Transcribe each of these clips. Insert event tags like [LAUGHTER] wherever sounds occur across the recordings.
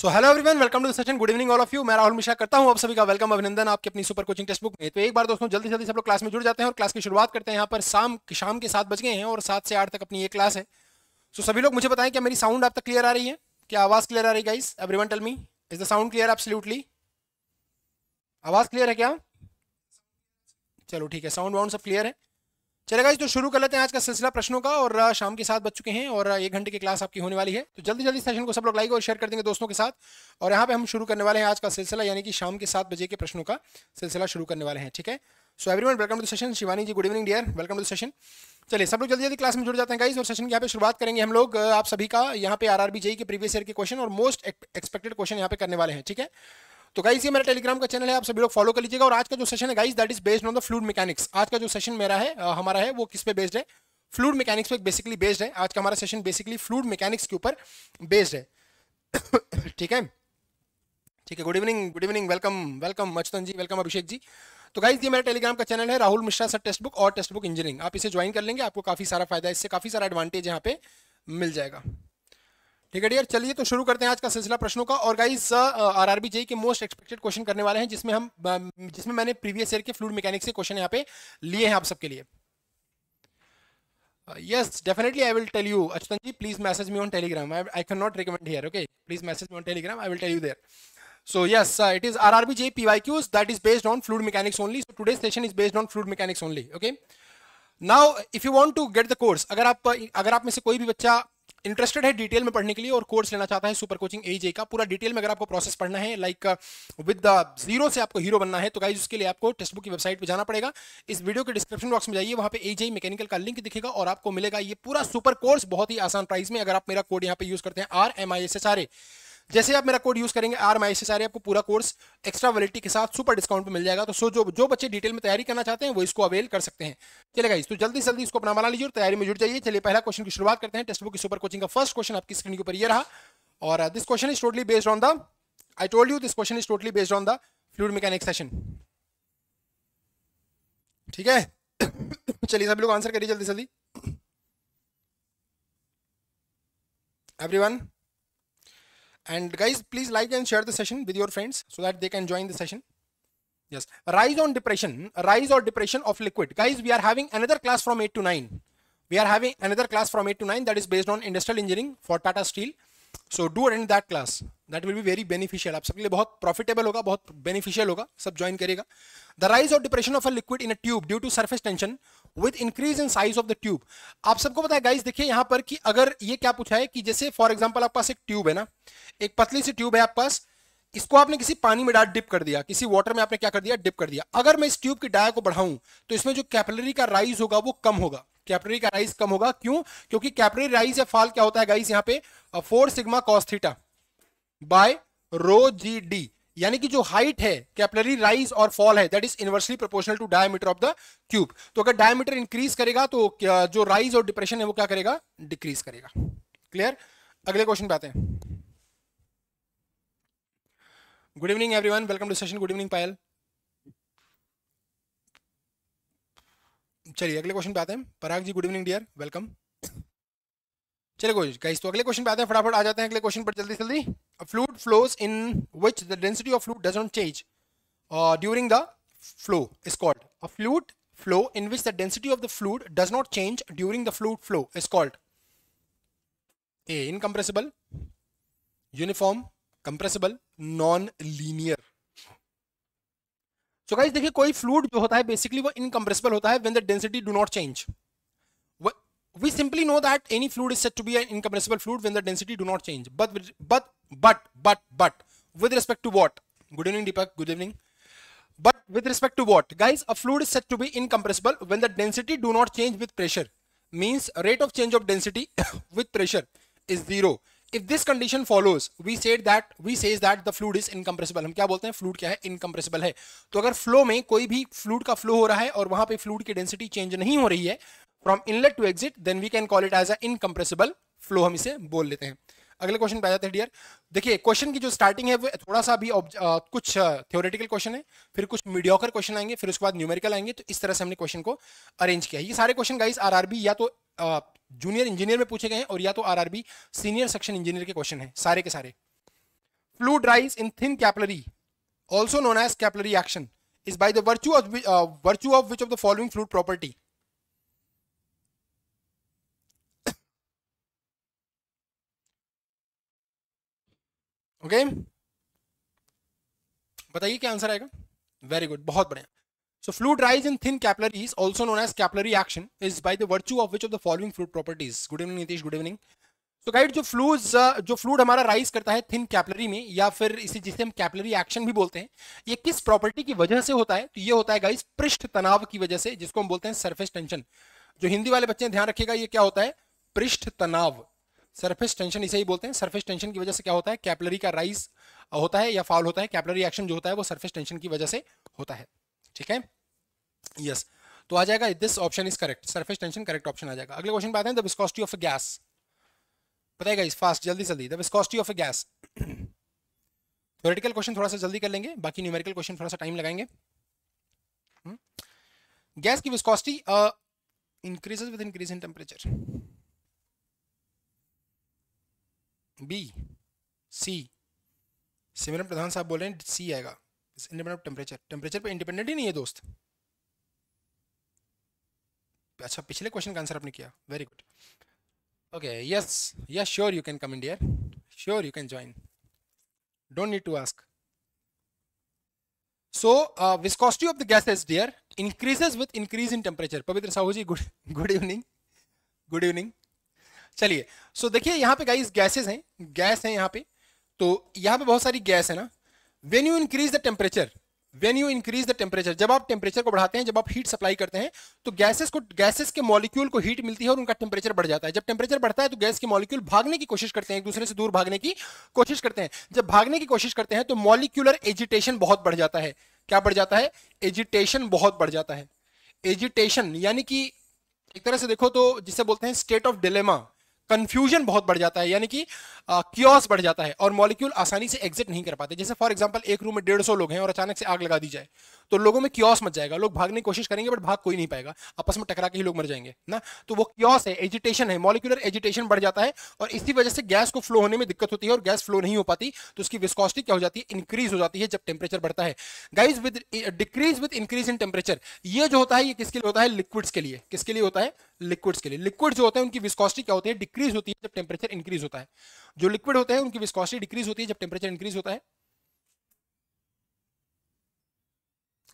So hello everyone welcome to session good evening all of you मैं राहुल मिश्रा करता हूं आप सभी का वेलकम अभिनंदन आपके अपनी सुपर कोचिंग टेस्ट बुक में तो एक बार दोस्तों जल्दी जल्दी सब लोग क्लास में जुड़ जाते हैं और क्लास की शुरुआत करते हैं यहाँ पर शाम शाम के सात बज गए हैं और सात से आठ तक अपनी एक क्लास है सो so, सभी लोग मुझे बताएं क्या मेरी साउंड आप तक क्लियर आ रही है क्या आवाज़ क्लियर आ रही guys everyone tell me is the sound clear absolutely आवाज़ क्लियर है क्या चलो ठीक है साउंड वाउंड सब क्लियर है चलेगा तो शुरू कर लेते हैं आज का सिलसिला प्रश्नों का और शाम के सात बज चुके हैं और एक घंटे की क्लास आपकी होने वाली है तो जल्दी जल्दी सेशन को सब लोग लाइक और शेयर कर देंगे दोस्तों के साथ और यहाँ पे हम शुरू करने वाले हैं आज का सिलसिला यानी कि शाम के सात बजे के प्रश्नों का सिलसिला शुरू करने वाले हैं ठीक है so one welcome to session Shivani ji good evening dear welcome to session चलिए सब लोग जल्दी जल्दी क्लास में जुड़ जाते हैं गाइज और सेशन की यहाँ पे शुरुआत करेंगे हम लोग आप सभी का यहाँ पे आर आर के प्रीवियस ईयर के क्वेश्चन और मोस्ट एक्सपेक्टेड क्वेश्चन यहाँ पे करने वाले हैं ठीक है तो गाइज ये मेरा टेलीग्राम का चैनल है आप सभी लोग फॉलो कर लीजिएगा और आज का जो सेशन है guys that is based on the fluid mechanics आज का जो सेशन मेरा है हमारा है वो किस पे बेस्ड है फ्लूड मैकेनिक्स पे बेसिकली बेस्ड है आज का हमारा सेशन बेसिकली फ्लूड मैकेनिक्स के ऊपर बेस्ड है [COUGHS] ठीक है ठीक है good evening good evening welcome welcome मचतन जी वेलकम अभिषेक जी तो गाइज ये मेरा टेलीग्राम का चैनल है Rahul Mishra sir test Testbook और टेस्ट बुक इंजीनियरिंग आप इसे ज्वाइन कर लेंगे आपको काफी सारा फायदा इससे काफी सारा एडवांटेज यहाँ पे मिल जाएगा ठीक है डियर चलिए तो शुरू करते हैं आज का सिलसिला प्रश्नों का और गाइस आरआरबी जेई के मोस्ट एक्सपेक्टेड क्वेश्चन करने वाले हैं जिसमें हम um, जिसमें मैंने प्रीवियस ईयर के फ्लूड मैकेनिक्स से क्वेश्चन यहाँ पे लिए हैं आप सबके लिए yes definitely I will tell you अचतन ji please message me on Telegram I can not recommend here okay please message me on Telegram I will tell you there so yes it is R RB J P Y Qs that is based on fluid mechanics only so today session is based on fluid mechanics only okay now if you want to get the course अगर आप अगर आप में से कोई भी बच्चा interested है डिटेल में पढ़ने के लिए और कोर्स लेना चाहता है सुपर कोचिंग एजे का पूरा डिटेल में अगर आपको प्रोसेस पढ़ना है लाइक विद द जीरो से आपको हीरो बनना है तो गाइज उसके लिए आपको टेक्स्ट बुक की वेबसाइट पर जाना पड़ेगा इस वीडियो के डिस्क्रिप्शन बॉक्स में जाइए वहाँ पे एजे मैकेनिकल का लिंक दिखेगा और आपको मिलेगा ये पूरा सुपर कोर्स बहुत ही आसान प्राइस में अगर आप मेरा कोड यहाँ पे यूज करते हैं R M I S S R A जैसे आप मेरा कोड यूज करेंगे आर माई सी सारे आपको पूरा कोर्स एक्स्ट्रा वैलिटी के साथ सुपर डिस्काउंट पर मिल जाएगा तो सो जो जो बच्चे डिटेल में तैयारी करना चाहते हैं वो इसको अवेल कर सकते हैं चले गाइस तो जल्दी जल्दी इसको अपना बना लीजिए और तैयारी में जुड़ जाइए चलिए पहला क्वेश्चन की शुरुआत करते हैं टेस्ट बुक की सुपर कोचिंग का फर्स्ट क्वेश्चन आपकी स्क्रीन के ऊपर ये रहा और this question is totally based on the I told you this question is totally based on the fluid mechanics session ठीक है [COUGHS] चलिए सभी लोग आंसर करिए जल्दी जल्दी everyone and guys please like and share the session with your friends so that they can join the session yes rise on depression rise or depression of liquid guys we are having another class from 8 to 9 we are having another class from 8 to 9 that is based on industrial engineering for tata steel so do attend that class that will be very beneficial आप सबके लिए बहुत profitable होगा बहुत beneficial होगा सब join करेगा the rise of depression of a liquid in a tube due to surface tension with increase in size of the tube आप सबको पता है गाइज देखिए यहाँ पर कि अगर ये क्या पूछा है कि जैसे फॉर एग्जाम्पल आपके पास एक ट्यूब है ना एक पतली सी ट्यूब है आपके पास इसको आपने किसी पानी में डाल डिप कर दिया किसी वाटर में आपने क्या कर दिया डिप कर दिया अगर मैं इस ट्यूब की डाया को बढ़ाऊं तो इसमें जो कैपलरी का राइज होगा वो कम होगा कैपिलरी का राइज कम होगा क्यों क्योंकि कैपिलरी राइज या फॉल क्या होता है गाइस यहाँ पे four sigma cos theta by rho g d यानी कि जो हाइट है कैपलरी राइज और फॉल है that is inversely proportional to diameter of the cube तो अगर डायमीटर इंक्रीज करेगा तो जो राइज और डिप्रेशन है वो क्या करेगा डिक्रीज करेगा क्लियर अगले क्वेश्चन पे आते हैं good evening everyone welcome to session good evening Payal चलिए अगले क्वेश्चन पे आते हैं Parag ji good evening dear welcome चलिए गाइस तो अगले क्वेश्चन पे आते हैं फटाफट आ जाते हैं अगले क्वेश्चन पर जल्दी जल्दी fluid flows in which the density of fluid does not change during the flow is called a fluid flow in which the density of the fluid does not change during the fluid flow is called a incompressible uniform compressible non linear so guys देखिए कोई fluid जो होता है basically वो incompressible होता है when the density do not change we simply know that any fluid is set to be incompressible fluid when the density do not change but but but but but with respect to what good evening Deepak good evening but with respect to what guys a fluid is set to be incompressible when the density do not change with pressure means rate of change of density with pressure is zero if this condition follows we said that we says that the fluid is incompressible हम क्या बोलते हैं fluid क्या है incompressible है तो अगर flow में कोई भी फ्लूड का फ्लो हो रहा है और वहां पे फ्लूड की डेंसिटी चेंज नहीं हो रही है from inlet to exit then we can call it as a incompressible flow हम इसे बोल लेते हैं अगले क्वेश्चन पे आ जाते हैं डियर देखिए क्वेश्चन की जो स्टार्टिंग है वो थोड़ा सा भी कुछ थियोरेटिकल क्वेश्चन है फिर कुछ मीडियोकर क्वेश्चन आएंगे फिर उसके बाद न्यूमेरिकल आएंगे तो इस तरह से हमने क्वेश्चन को अरेंज किया ये सारे क्वेश्चन गाइस आरआरबी या तो जूनियर इंजीनियर में पूछे गए हैं और या तो आरआरबी सीनियर सेक्शन इंजीनियर के क्वेश्चन है सारे के सारे fluid rise in thin capillary also known as capillary action is by the virtue of virtue of which of the following fluid property okay बताइए क्या आंसर आएगा वेरी गुड बहुत बढ़िया so fluid rise in thin capillaries also known as capillary action is by the virtue of which of the following fluid properties good evening Nitish, good evening तो guys जो fluids uh, जो fluid हमारा rise करता है thin capillary में या फिर इसे जिसे हम कैपलरी एक्शन भी बोलते हैं ये किस प्रॉपर्टी की वजह से होता है तो ये होता है गाइज पृष्ठ तनाव की वजह से जिसको हम बोलते हैं सर्फेस टेंशन जो हिंदी वाले बच्चे ध्यान रखिएगा ये क्या होता है पृष्ठ तनाव सरफेस टेंशन इसे ही बोलते हैं सरफेस टेंशन की वजह से क्या होता है कैपलरी का राइज होता है या फॉल होता है कैपलरी एक्शन जो होता है वो सर्फेस टेंशन की वजह से होता है ठीक है यस तो आ जाएगा this option is correct surface tension correct option आ जाएगा अगले क्वेश्चन पाते हैं द ऑफ अ गैस बताएगा इस फास्ट जल्दी जल्दी the of a gas theoretical question थोड़ा सा जल्दी कर लेंगे बाकी न्यूमेरिकल क्वेश्चन थोड़ा सा टाइम लगाएंगे गैस hmm? की viscosity increases with increase in temperature B C Simran Pradhan साहब बोल रहे हैं सी आएगा इंडिपेंडेंट टेम्परेचर टेम्परेचर पे इंडिपेंडेंट ही नहीं है दोस्त अच्छा पिछले क्वेश्चन का आंसर आपने किया very good okay yes yes sure you can come in dear sure you can join don't need to ask so uh, of the the dear dear increases increase in temperature Pavitra Sahu ji good good evening good evening चलिए so देखिए यहाँ पे guys gases हैं gas हैं यहाँ पे तो यहाँ पे बहुत सारी गैस है ना when you increase the temperature when you increase the temperature जब आप टेम्परेचर को बढ़ाते हैं जब आप हीट सप्लाई करते हैं तो गैसेस को गैसेस के मॉलिक्यूल को हीट मिलती है और उनका टेम्परेचर बढ़ जाता है जब टेम्परेचर बढ़ता है तो गैस के मॉलिक्यूल भागने की कोशिश करते हैं एक दूसरे से दूर भागने की कोशिश करते हैं जब भागने की कोशिश करते हैं तो मॉलिक्यूलर एजिटेशन बहुत बढ़ जाता है क्या बढ़ जाता है एजिटेशन बहुत बढ़ जाता है एजिटेशन यानी कि एक तरह से देखो तो जिसे बोलते हैं स्टेट ऑफ डिलेमा कंफ्यूजन बहुत बढ़ जाता है यानी कि क्योस बढ़ जाता है और मॉलिक्यूल आसानी से एग्जिट नहीं कर पाते जैसे फॉर एग्जाम्पल एक रूम में डेढ़ सौ लोग हैं और अचानक से आग लगा दी जाए तो लोगों में क्योस मच जाएगा लोग भागने की कोशिश करेंगे बट भाग कोई नहीं पाएगा आपस में टकरा के ही लोग मर जाएंगे ना तो वो क्योस है एजिटेशन है मॉलिकुलर एजिटेशन बढ़ जाता है और इसी वजह से गैस को फ्लो होने में दिक्कत होती है और गैस फ्लो नहीं हो पाती तो उसकी विस्कॉसिटी क्या हो जाती है इंक्रीज हो जाती है जब टेम्परेचर बढ़ता है guys with decrease with increase in temperature ये जो होता है ये किसके लिए होता है लिक्विड्स के लिए किसके लिए होता है लिक्विड्स के लिए लिक्विड जो होते हैं उनकी विस्कॉस्टिक क्या होती है डिक्रीज होती है जब टेम्परेचर इंक्रीज होता है जो लिक्विड होते हैं उनकी विस्कॉस्टी डिक्रीज होती है जब टेम्परेचर इंक्रीज होता है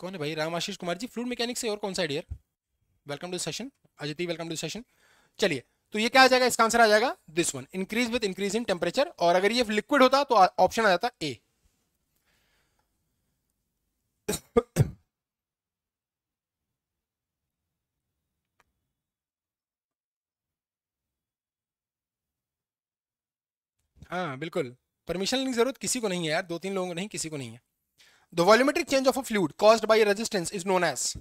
कौन है भाई राम आशीष कुमार जी फ्लूड मैकेनिक से और कौन सा dear welcome to session Ajiti welcome to session चलिए तो ये क्या आ जाएगा इसका आंसर आ जाएगा this one increase with increase in temperature और अगर ये लिक्विड होता तो ऑप्शन आ जाता ए हाँ बिल्कुल परमिशन लेने की जरूरत किसी को नहीं है यार दो तीन लोगों को नहीं किसी को नहीं है The volumetric change of a fluid caused by a resistance is known as.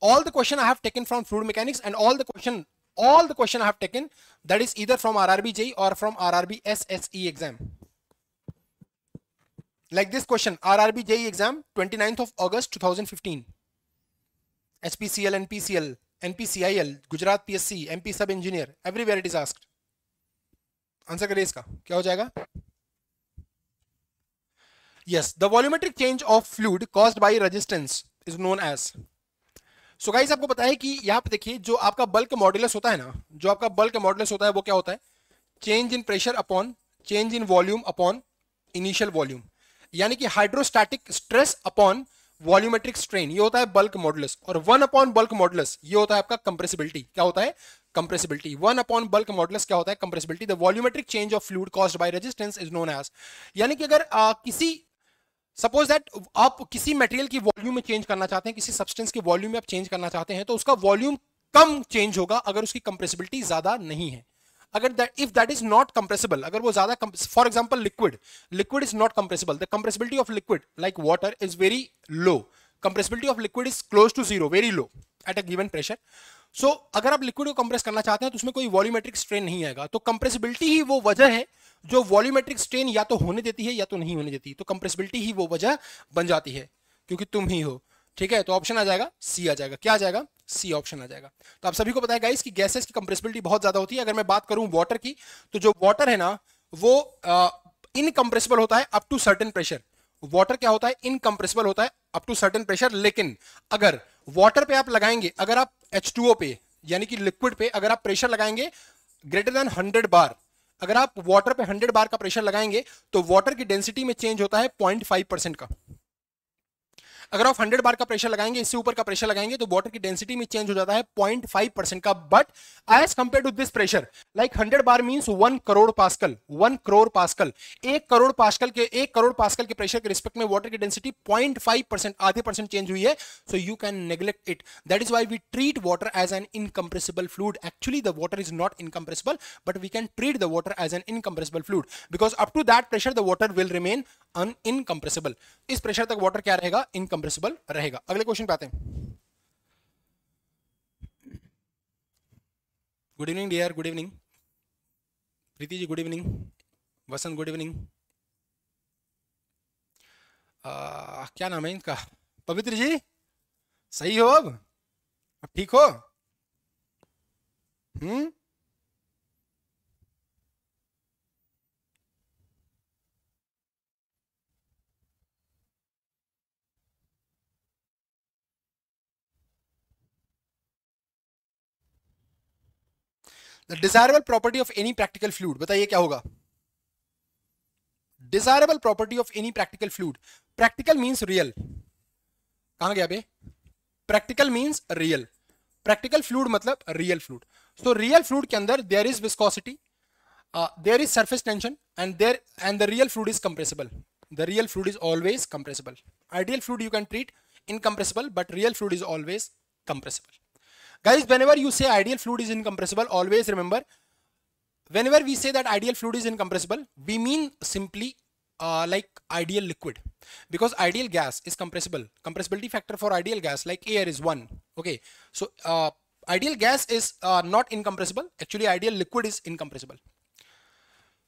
All the question I have taken from fluid mechanics and all the question all the question I have taken that is either from RRBJ or from RRB SSE exam. Like this question, RRBJ exam 29th of August 2015. SPCL, NPCL, NPCIL, Gujarat PSC, MP Sub Engineer, everywhere it is asked. answer करिए इसका Kya ho jayega? yes the volumetric change of fluid caused by resistance is known as so so आपको पता है कि यहाँ पे देखिए जो आपका बल्क मॉडुलस होता है ना जो आपका बल्क मॉडुलस होता है वो क्या होता है change in pressure upon change in volume upon initial volume यानी कि hydrostatic stress upon volumetric strain ये होता है बल्क मॉडुलस और वन अपॉन बल्क मॉडुलस ये होता है आपका कंप्रेसिबिलिटी क्या होता है compressibility one upon bulk modulus क्या होता है compressibility the volumetric change of fluid caused by resistance is known as यानी कि अगर आ, किसी सपोज दैट आप किसी मटेरियल की वॉल्यूम में चेंज करना चाहते हैं किसी सब्सटेंस की वॉल्यूम में आप चेंज करना चाहते हैं तो उसका वॉल्यूम कम चेंज होगा अगर उसकी कंप्रेसिबिलिटी ज्यादा नहीं है अगर that if that is not compressible अगर वो ज्यादा for example liquid liquid is not compressible the compressibility of liquid like water is very low compressibility of liquid is close to zero very low at a given pressure so अगर आप liquid को compress करना चाहते हैं तो उसमें कोई volumetric strain नहीं आएगा तो कंप्रेसिबिलिटी ही वो वजह है जो वॉल्यूमेट्रिक स्ट्रेन या तो होने देती है या तो नहीं होने देती तो कंप्रेसिबिलिटी ही वो वजह बन जाती है क्योंकि तुम ही हो ठीक है तो ऑप्शन आ जाएगा सी आ जाएगा क्या आ जाएगा सी ऑप्शन आ जाएगा तो आप सभी को पता है गाइस कि गैसेस की कंप्रेसिबिलिटी बहुत ज्यादा होती है अगर मैं बात करूं वाटर की तो जो वाटर है ना वो इनकम्प्रेसिबल होता है up to certain pressure water क्या होता है इनकम्प्रेसिबल होता है अप टू सर्टेन प्रेशर लेकिन अगर वाटर पे आप लगाएंगे अगर आप एच पे यानी कि लिक्विड पे अगर आप प्रेशर लगाएंगे ग्रेटर देन हंड्रेड बार अगर आप वाटर पे 100 बार का प्रेशर लगाएंगे तो वाटर की डेंसिटी में चेंज होता है 0.5 परसेंट का अगर आप हंड्रेड बार का प्रेशर लगाएंगे इससे ऊपर का प्रेशर लगाएंगे तो वाटर की डेंसिटी में चेंज हो जाता है पॉइंट फाइव परसेंट का but as compare to this pressure like hundred bar means one crore pascal one crore pascal एक करोड़ पास्कल के एक करोड़ पास्कल के प्रेशर के रिस्पेक्ट में वाटर की डेंसिटी पॉइंट फाइव परसेंट आधे परसेंट चेंज हुई है so you can neglect it that is why we treat water as an incompressible fluid actually the water is not incompressible but we can treat the water as an incompressible fluid because up to that pressure the water will remain un incompressible इस pressure तक water क्या रहेगा income compressible रहेगा अगले question पे आते हैं good evening dear good evening Preeti ji good evening Vasant good evening क्या नाम है इनका पवित्र जी सही हो अब अब ठीक हो hmm the desirable property of any practical fluid बताइए क्या होगा desirable property of any practical fluid practical means real कहा गया भाई practical means real practical fluid मतलब real fluid so real fluid के अंदर there is viscosity there is surface tension and there and the real fluid is compressible the real fluid is always compressible ideal fluid you can treat incompressible but real fluid is always compressible guys whenever you say ideal fluid is incompressible always remember whenever we say that ideal fluid is incompressible we mean simply uh, like ideal liquid because ideal gas is compressible compressibility factor for ideal gas like air is one okay so uh, ideal gas is uh, not incompressible actually ideal liquid is incompressible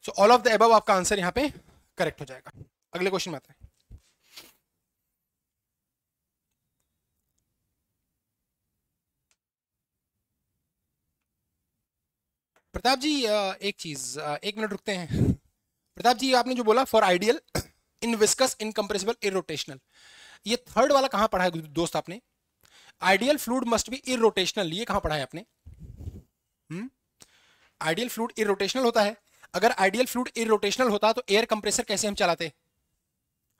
so all of the above आपका answer यहाँ पे correct हो जाएगा अगले question में आते हैं प्रताप जी एक चीज एक मिनट रुकते हैं प्रताप जी आपने जो बोला for ideal in viscous incompressible irrotational ये थर्ड वाला कहाँ पढ़ा है दोस्त आपने ideal fluid must be rotational ये कहाँ पढ़ा है आपने आइडियल फ्लूड इोटेशनल होता है अगर आइडियल फ्लूड रोटेशनल होता तो एयर कंप्रेसर कैसे हम चलाते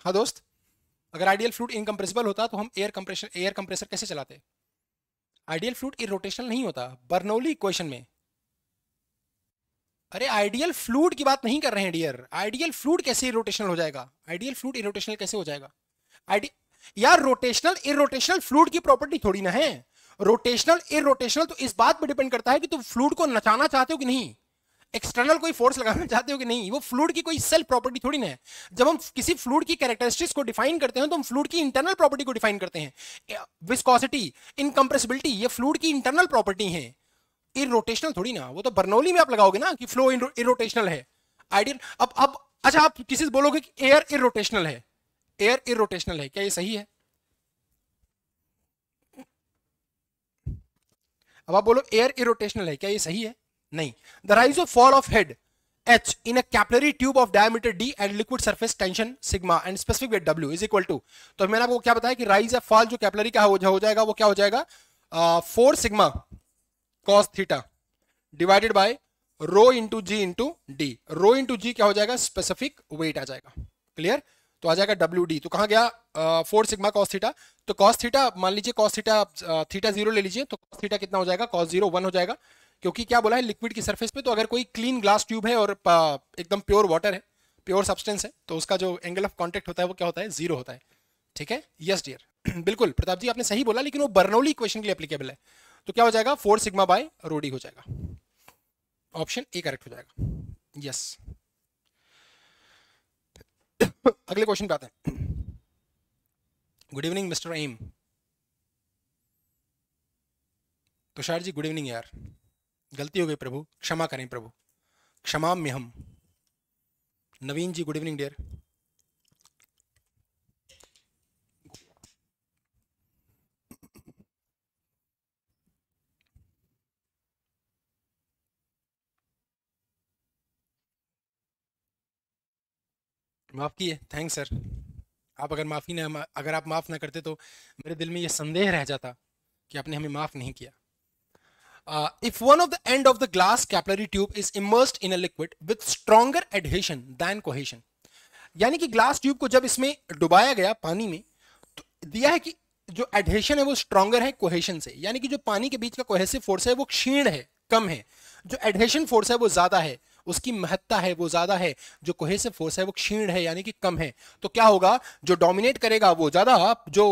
हाँ दोस्त अगर आइडियल फ्लूड इनकम्प्रेसिबल होता तो हम एयर कंप्रेशन एयर कंप्रेसर कैसे चलाते आइडियल फ्लूड इोटेशनल नहीं होता बर्नौली इक्वेशन में अरे आइडियल फ्लूड की बात नहीं कर रहे हैं डियर आइडियल फ्लूड कैसे इरोटेशनल हो जाएगा आइडियल फ्लूड इरोटेशनल कैसे हो जाएगा आइडियल यार रोटेशनल इरोटेशनल फ्लूड की प्रॉपर्टी थोड़ी ना है रोटेशनल इरोटेशनल तो इस बात पर डिपेंड करता है कि तुम फ्लूड को नचाना चाहते हो कि नहीं एक्सटर्नल कोई फोर्स लगाना चाहते हो कि नहीं वो फ्लूड की कोई सेल्फ प्रॉपर्टी थोड़ी ना है जब हम किसी फ्लूड की कैरेक्टरिस्टिक्स को डिफाइन करते हैं तो हम फ्लूड की इंटरनल प्रॉपर्टी को डिफाइन करते हैं विस्कॉसिटी इनकम्प्रेसिबिलिटी ये फ्लूड की इंटरनल प्रॉपर्टी है इरोटेशनल थोड़ी ना वो तो बर्नौली में आप लगाओगे ना कि फ्लो इरोटेशनल है आइडियल अब अब अच्छा आप किसी से बोलोगे कि एयर इरोटेशनल है एयर इरोटेशनल है क्या ये सही है अब आप बोलो एयर इरोटेशनल है क्या ये सही है नहीं the rise of fall of head H in a capillary tube of diameter D and liquid surface tension sigma and specific weight W is equal to तो मैंने आपको क्या बताया कि राइज ऑफ फॉल जो capillary का हो, जाएगा वो क्या हो जाएगा four sigma cos theta divided by rho into ji into D rho into G क्या हो जाएगा स्पेसिफिक वेट आ जाएगा क्लियर तो आ जाएगा डब्ल्यू डी तो कहा गया फोर सिग्मा कॉस थीटा तो कॉस थीटा मान लीजिए कॉस थीटा थीटा जीरो ले लीजिए तो कॉस थीटा कितना हो जाएगा कॉस जीरो वन हो जाएगा क्योंकि क्या बोला है लिक्विड की सरफेस पे तो अगर कोई क्लीन ग्लास ट्यूब है और एकदम प्योर वाटर है प्योर सब्सटेंस है तो उसका जो एंगल ऑफ कॉन्टेक्ट होता है वो क्या होता है जीरो होता है ठीक है यस डियर [CLEARS THROAT] बिल्कुल प्रताप जी आपने सही बोला लेकिन वो बर्नौली इक्वेशन के लिए एप्लीकेबल है तो क्या हो जाएगा फोर सिग्मा बाय रोडी हो जाएगा ऑप्शन ए करेक्ट हो जाएगा यस yes. अगले क्वेश्चन पे आते हैं good evening mister M Tushar ji good evening यार गलती हो गई प्रभु क्षमा करें प्रभु क्षमा में हम Naveen ji good evening dear माफ़ किए थैंक सर आप अगर माफ़ी ना अगर आप माफ़ ना करते तो मेरे दिल में यह संदेह रह जाता कि आपने हमें माफ़ नहीं किया if one of the end of the glass capillary tube is immersed in a liquid with stronger adhesion than cohesion यानी कि ग्लास ट्यूब को जब इसमें डुबाया गया पानी में तो दिया है कि जो एडहेशन है वो स्ट्रॉन्गर है कोहेशन से यानी कि जो पानी के बीच का कोहेसिव फोर्स है वो क्षीण है कम है जो एडहेशन फोर्स है वो ज़्यादा है उसकी महत्ता है वो ज्यादा है जो कोहेसिव फोर्स है वो क्षीण है यानी कि कम है तो क्या होगा जो डोमिनेट करेगा वो ज्यादा जो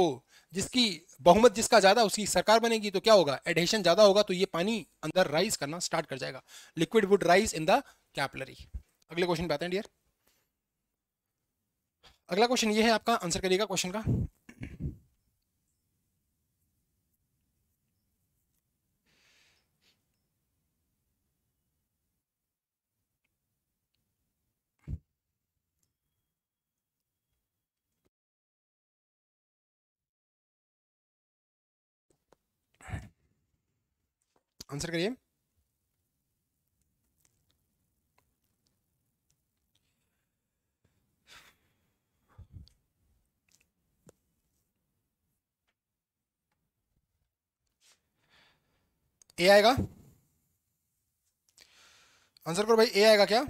जिसकी बहुमत जिसका ज्यादा उसकी सरकार बनेगी तो क्या होगा एडहेशन ज्यादा होगा तो ये पानी अंदर राइज करना स्टार्ट कर जाएगा liquid would rise in the capillary अगले क्वेश्चन बताते हैं डियर अगला क्वेश्चन ये है आपका आंसर करिएगा क्वेश्चन का आंसर करिए ए आएगा आंसर करो भाई ए आएगा क्या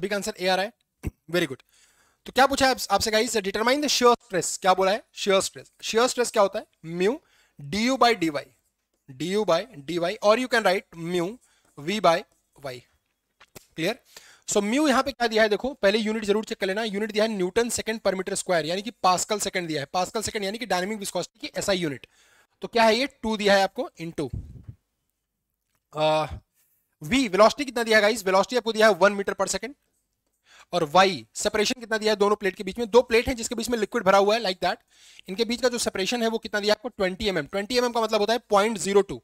सभी का आंसर ए आ रहा है वेरी गुड तो क्या पूछा है आपसे guys determine the shear stress क्या बोला है श्योर स्ट्रेस श्योर स्ट्रेस क्या होता है mu D U by D Y D U by D Y और you can write mu V by Y clear so mu यहां पे क्या दिया है देखो पहले यूनिट जरूर चेक कर लेना यूनिट दिया है newton second per metre square यानी कि पास्कल सेकंड दिया है पास्कल सेकंड यानी कि डायनेमिक विस्कोसिटी की एसआई यूनिट तो क्या है ये टू दिया है आपको इन टू वी वेलोसिटी कितना दिया है गाइस वेलोसिटी आपको दिया है वन मीटर पर सेकंड और वाई सेपरेशन कितना दिया है दोनों प्लेट के बीच में दो प्लेट है जिसके बीच में लिक्विड भरा हुआ है लाइक like दैट इनके बीच का जो सेपरेशन है वो कितना दिया आपको twenty M M twenty M M का मतलब होता है point zero two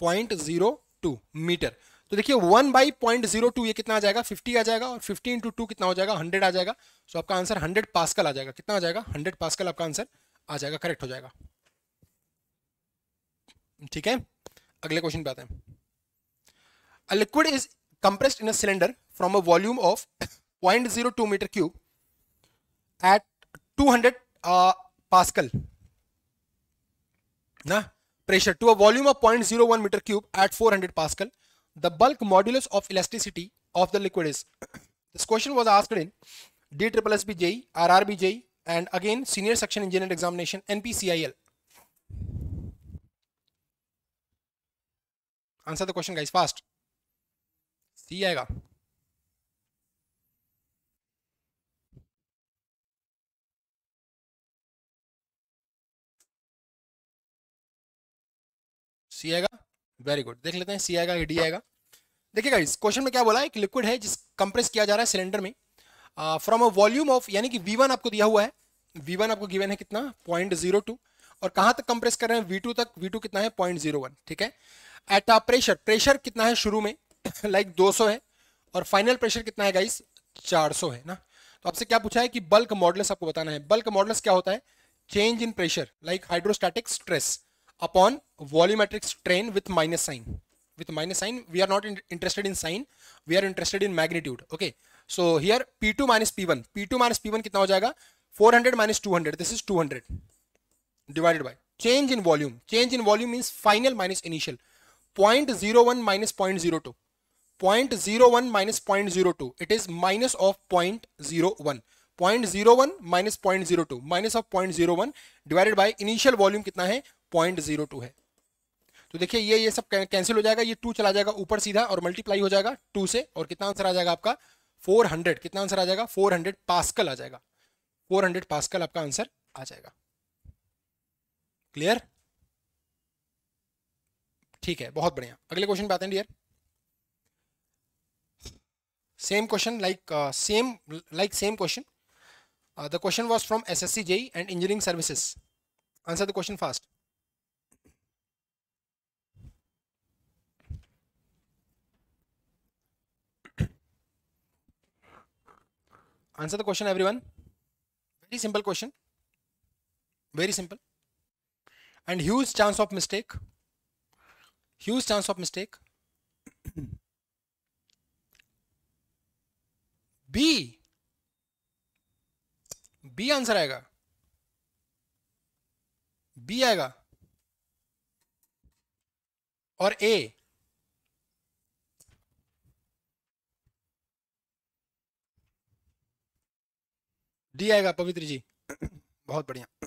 point zero two metre तो देखिए one by point zero two ये कितना आ जाएगा फिफ्टी आ जाएगा और फिफ्टी इंटू टू कितना हो जाएगा हंड्रेड आ जाएगा सो so आपका आंसर हंड्रेड पास्कल आ जाएगा कितना आ जाएगा हंड्रेड पास्कल आपका आंसर आ जाएगा करेक्ट हो जाएगा ठीक है अगले क्वेश्चन पे आते हैं liquid is compressed in a cylinder from a volume of 0.02 meter cube at 200 uh, Pascal nah, pressure to a volume of 0.01 meter cube at 400 Pascal. The bulk modulus of elasticity of the liquid is. This question was asked in DSSSB RRBJ and again senior section engineer examination NPCIL. Answer the question guys fast. See you. C आएगा very good देख लेते हैं C आएगा D आएगा देखिएगा इस question में क्या बोला है एक लिक्विड है जिस कंप्रेस किया जा रहा है सिलेंडर में फ्रॉम अ वॉल्यूम ऑफ यानी कि वी आपको दिया हुआ है वी आपको गिवन है कितना पॉइंट जीरो टू और कहाँ तक कंप्रेस कर रहे हैं वी टू तक वी टू कितना है पॉइंट जीरो वन ठीक है एट अ प्रेशर प्रेशर कितना है शुरू में लाइक [COUGHS] दो सौ है और फाइनल प्रेशर कितना है गाइस चार सौ है ना तो आपसे क्या पूछा है कि बल्क मॉडल्स आपको बताना है बल्क मॉडल्स क्या होता है change in pressure like hydrostatic stress upon volumetric strain with minus sign with minus sign we are not in interested in sign we are interested in magnitude okay so here p2 minus p1 p2 minus p1 kitna ho jayega 400 minus 200 this is 200 divided by change in volume change in volume means final minus initial 0.01 minus 0.02 0.01 minus 0.02 it is minus of 0.01 0.01 minus 0.02 minus of 0.01 divided by initial volume कितना है point zero to है तो देखिए ये ये सब cancel हो जाएगा ये टू चला जाएगा ऊपर सीधा और मल्टीप्लाई हो जाएगा टू से और कितना आंसर आ जाएगा आपका फोर हंड्रेड कितना आंसर आ जाएगा फोर हंड्रेड पास्कल आ जाएगा फोर हंड्रेड पास्कल आपका आंसर आ जाएगा क्लियर ठीक है बहुत बढ़िया अगले क्वेश्चन पे आते हैं dear same question like same like same question the question was from S S C JE and engineering services answer the question fast answer the question everyone very simple question very simple and huge chance of mistake huge chance of mistake [CLEARS THROAT] b b answer आएगा B आएगा Or A. D आएगा पवित्र जी बहुत बढ़िया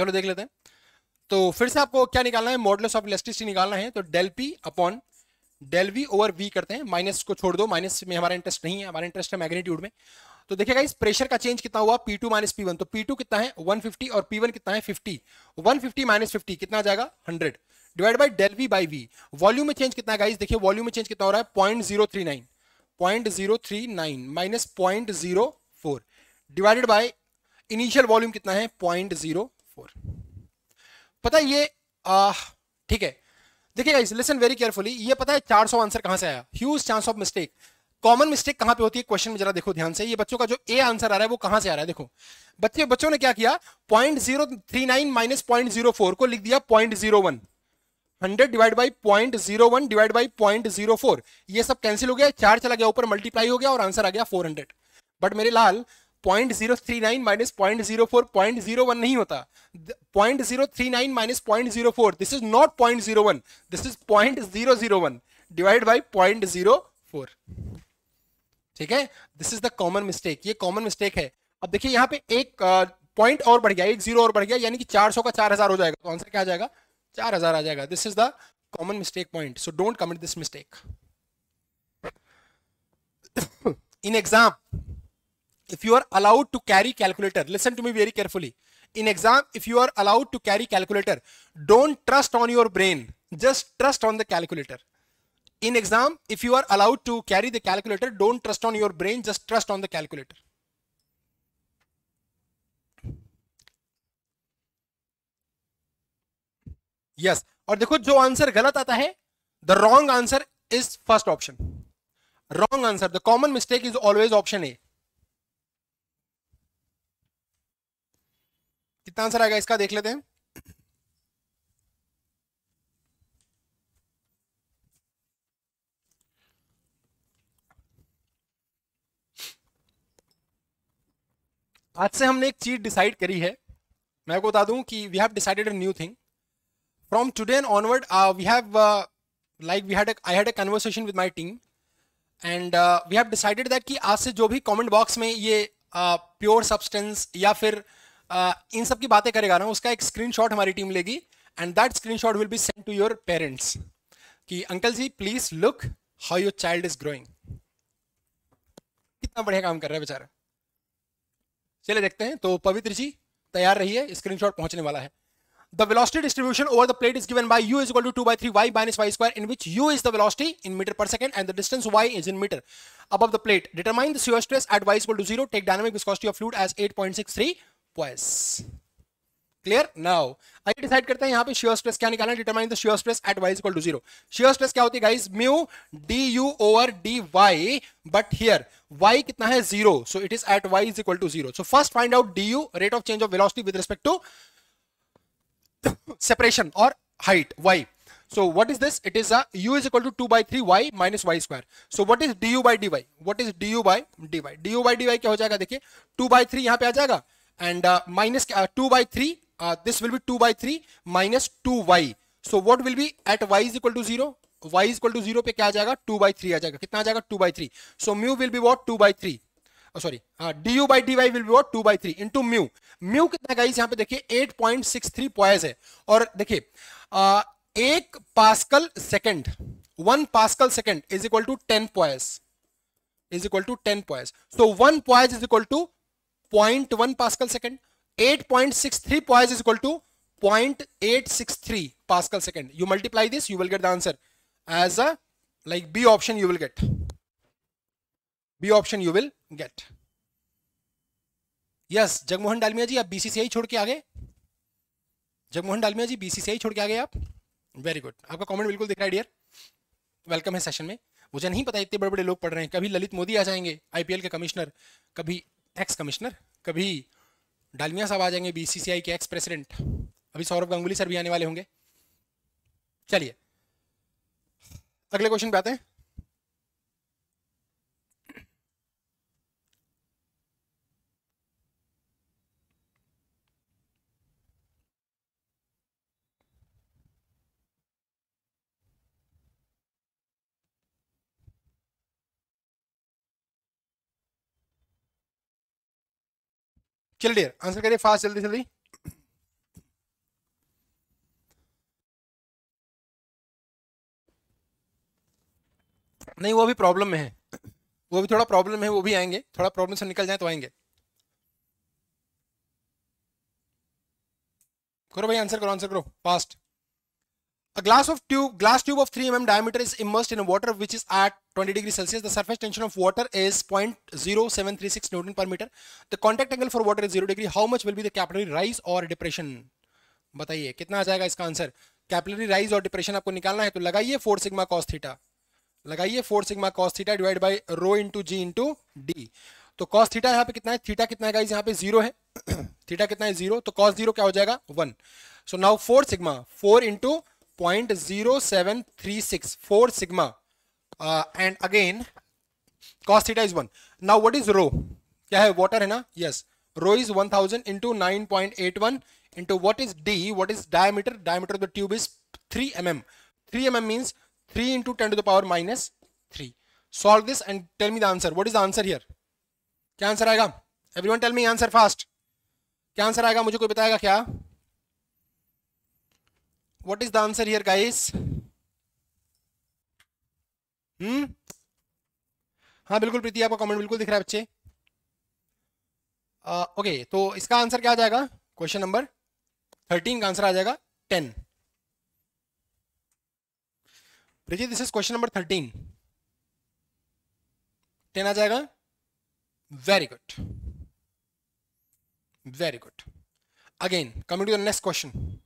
चलो देख लेते हैं तो फिर से आपको क्या निकालना है मॉडल ऑफ इलेक्ट्रिसिटी निकालना है तो del P upon del V over V करते हैं माइनस को छोड़ दो माइनस में हमारा इंटरेस्ट नहीं है हमारा इंटरेस्ट है मैग्नीट्यूड में तो देखिएगा इस प्रेशर का चेंज कितना हुआ P2 टू माइनस पी तो P2 कितना है 150 और P1 कितना है 50 150 माइनस फिफ्टी कितना आ जाएगा 100 divide by del V by V volume में चेंज कितना है गाइस देखिए वॉल्यूम में चेंज कितना हो रहा है point zero three nine point zero three nine minus point zero four divided by initial volume कितना है पॉइंट जीरो फोर पता ये ठीक है देखिए गाइस लिसन वेरी केयरफुली ये पता है 400 आंसर कहां से आया huge chance of mistake common mistake कहां पे होती है क्वेश्चन में जरा देखो ध्यान से ये बच्चों का जो ए आंसर आ रहा है वो कहां से आ रहा है देखो बच्चे बच्चों ने क्या किया point zero three nine minus point zero four को लिख दिया point zero one hundred divide by point zero one divide by point zero four ये सब कैंसिल हो गया चार चला गया ऊपर मल्टीप्लाई हो गया और आंसर आ गया फोर हंड्रेड बट मेरे लाल point zero three nine minus point zero four point zero one नहीं होता point zero three nine minus point zero four this is not point zero one this is point zero zero one divide by point zero four ठीक है this is the common mistake ये common mistake है अब देखिए यहाँ पे एक point uh, और बढ़ गया एक जीरो और बढ़ गया यानी कि चार सौ का चार हजार हो जाएगा तो आंसर क्या आ जाएगा 4000 हजार आ जाएगा this is the common mistake point so don't commit in exam if you are allowed to carry calculator listen to me very carefully in exam if you are allowed to carry calculator don't trust on your brain just trust on the calculator in exam if you are allowed to carry the calculator don't trust on your brain just trust on the calculator yes और देखो जो answer गलत आता है the wrong answer is first option wrong answer the common mistake is always option A कितना answer आएगा इसका देख लेते हैं आज से हमने एक चीज डिसाइड करी है मैं आपको बता दूं कि we have decided a new thing from today and onward, uh, we have uh, like we had a, I had a conversation with my team, and uh, we have decided that कि आज से जो भी comment box में ये pure uh, substance या फिर uh, इन सब की बातें करेगा ना उसका एक स्क्रीनशॉट हमारी टीम लेगी and that screenshot will be send to your parents कि uncle ji please look how your child is growing कितना बढ़िया काम कर रहा है बेचारा चले देखते हैं तो पवित्र जी तैयार रहिए स्क्रीनशॉट पहुंचने वाला है the velocity distribution over the plate is given by u is equal to 2 by 3 y minus y square in which u is the velocity in meter per second and the distance y is in meter above the plate. Determine the shear stress at y is equal to 0. Take dynamic viscosity of fluid as 8.63 poise. Clear? Now I decide करते हैं यहाँ पे shear stress क्या निकालना determine the shear stress at y equal to zero. Shear stress क्या होती है guys mu d u over d y D Y but here Y कितना है zero so it is at Y is equal to zero so first find out of U rate of change of velocity separation or height y. So what is this? It is a u is equal to 2 by 3 y minus y square. So what is du by dy? What is du by dy? du by dy क्या हो जाएगा देखिए 2 by 3 यहाँ पे आ जाएगा and uh, minus uh, 2 by 3 uh, this will be 2 by 3 minus 2y. So what will be at y is equal to 0? y is equal to 0 पे क्या आ जाएगा 2 by 3 आ जाएगा कितना आ जाएगा 2 by 3. So mu will be what 2 by 3. Sorry D U by D Y will be what two by three into mu mu कितना guys यहां पे देखिए eight point six three poise है और देखिए uh, एक pascal second one pascal second is equal to ten poise is equal to ten poise so one poise is equal to point one pascal second eight point six three poise is equal to point eight six three pascal second. You multiply this you will get the answer as a like B option you will get B option you will get yes Jagmohan Dalmiya ji आप BCCI छोड़ के आ गए जगमोहन डालमिया जी BCCI छोड़ के आ गए आप very good आपका comment बिल्कुल दिख रहा है डियर वेलकम है सेशन में मुझे नहीं पता इतने बड़े बड़े लोग पढ़ रहे हैं कभी ललित मोदी आ जाएंगे आईपीएल के कमिश्नर कभी एक्स कमिश्नर कभी डालमिया साहब आ जाएंगे बीसीसीआई के एक्स प्रेसिडेंट अभी सौरभ गांगुली सर भी आने वाले होंगे चलिए अगले क्वेश्चन पे आते हैं किल डियर आंसर करिए फास्ट जल्दी जल्दी नहीं वो भी प्रॉब्लम में है वो भी थोड़ा प्रॉब्लम है वो भी आएंगे थोड़ा प्रॉब्लम से निकल जाए तो आएंगे करो भाई आंसर करो आंसर करो fast A glass of tube, glass tube of 3 mm diameter is immersed in a water which is at 20 degrees Celsius. The surface tension of water is 0.0736 Newton per meter. The contact angle for water is 0 degree. How much will be the capillary rise or depression? बताइए कितना आ जाएगा इसका answer capillary rise और depression आपको निकालना है तो लगाइए फोर सिग्मा कॉस थीटा लगाइए four sigma cos theta divide by rho into g into d तो कॉस थीटा यहाँ पे कितना है थीटा कितना है गाइस यहाँ पे जीरो है थीटा कितना है जीरो तो कॉस जीरो क्या हो जाएगा one so now four sigma four into 0.07364 sigma uh, and again cos theta is 1 now what is rho kya hai water hai na yes rho is 1000 into 9.81 into what is d what is diameter diameter of the tube is 3 mm 3 mm means 3 into 10 to the power minus 3 solve this and tell me the answer what is the answer here क्या answer आएगा Everyone tell me answer fast. क्या answer आएगा मुझे कोई बताएगा क्या what is the answer here guys हम्म हाँ बिल्कुल प्रीति आपका कमेंट बिल्कुल दिख रहा है बच्चे आ, ओके तो इसका आंसर क्या आ जाएगा क्वेश्चन नंबर थर्टीन का आंसर आ जाएगा ten Priti this is question number thirteen ten आ जाएगा very good very good again coming to the next question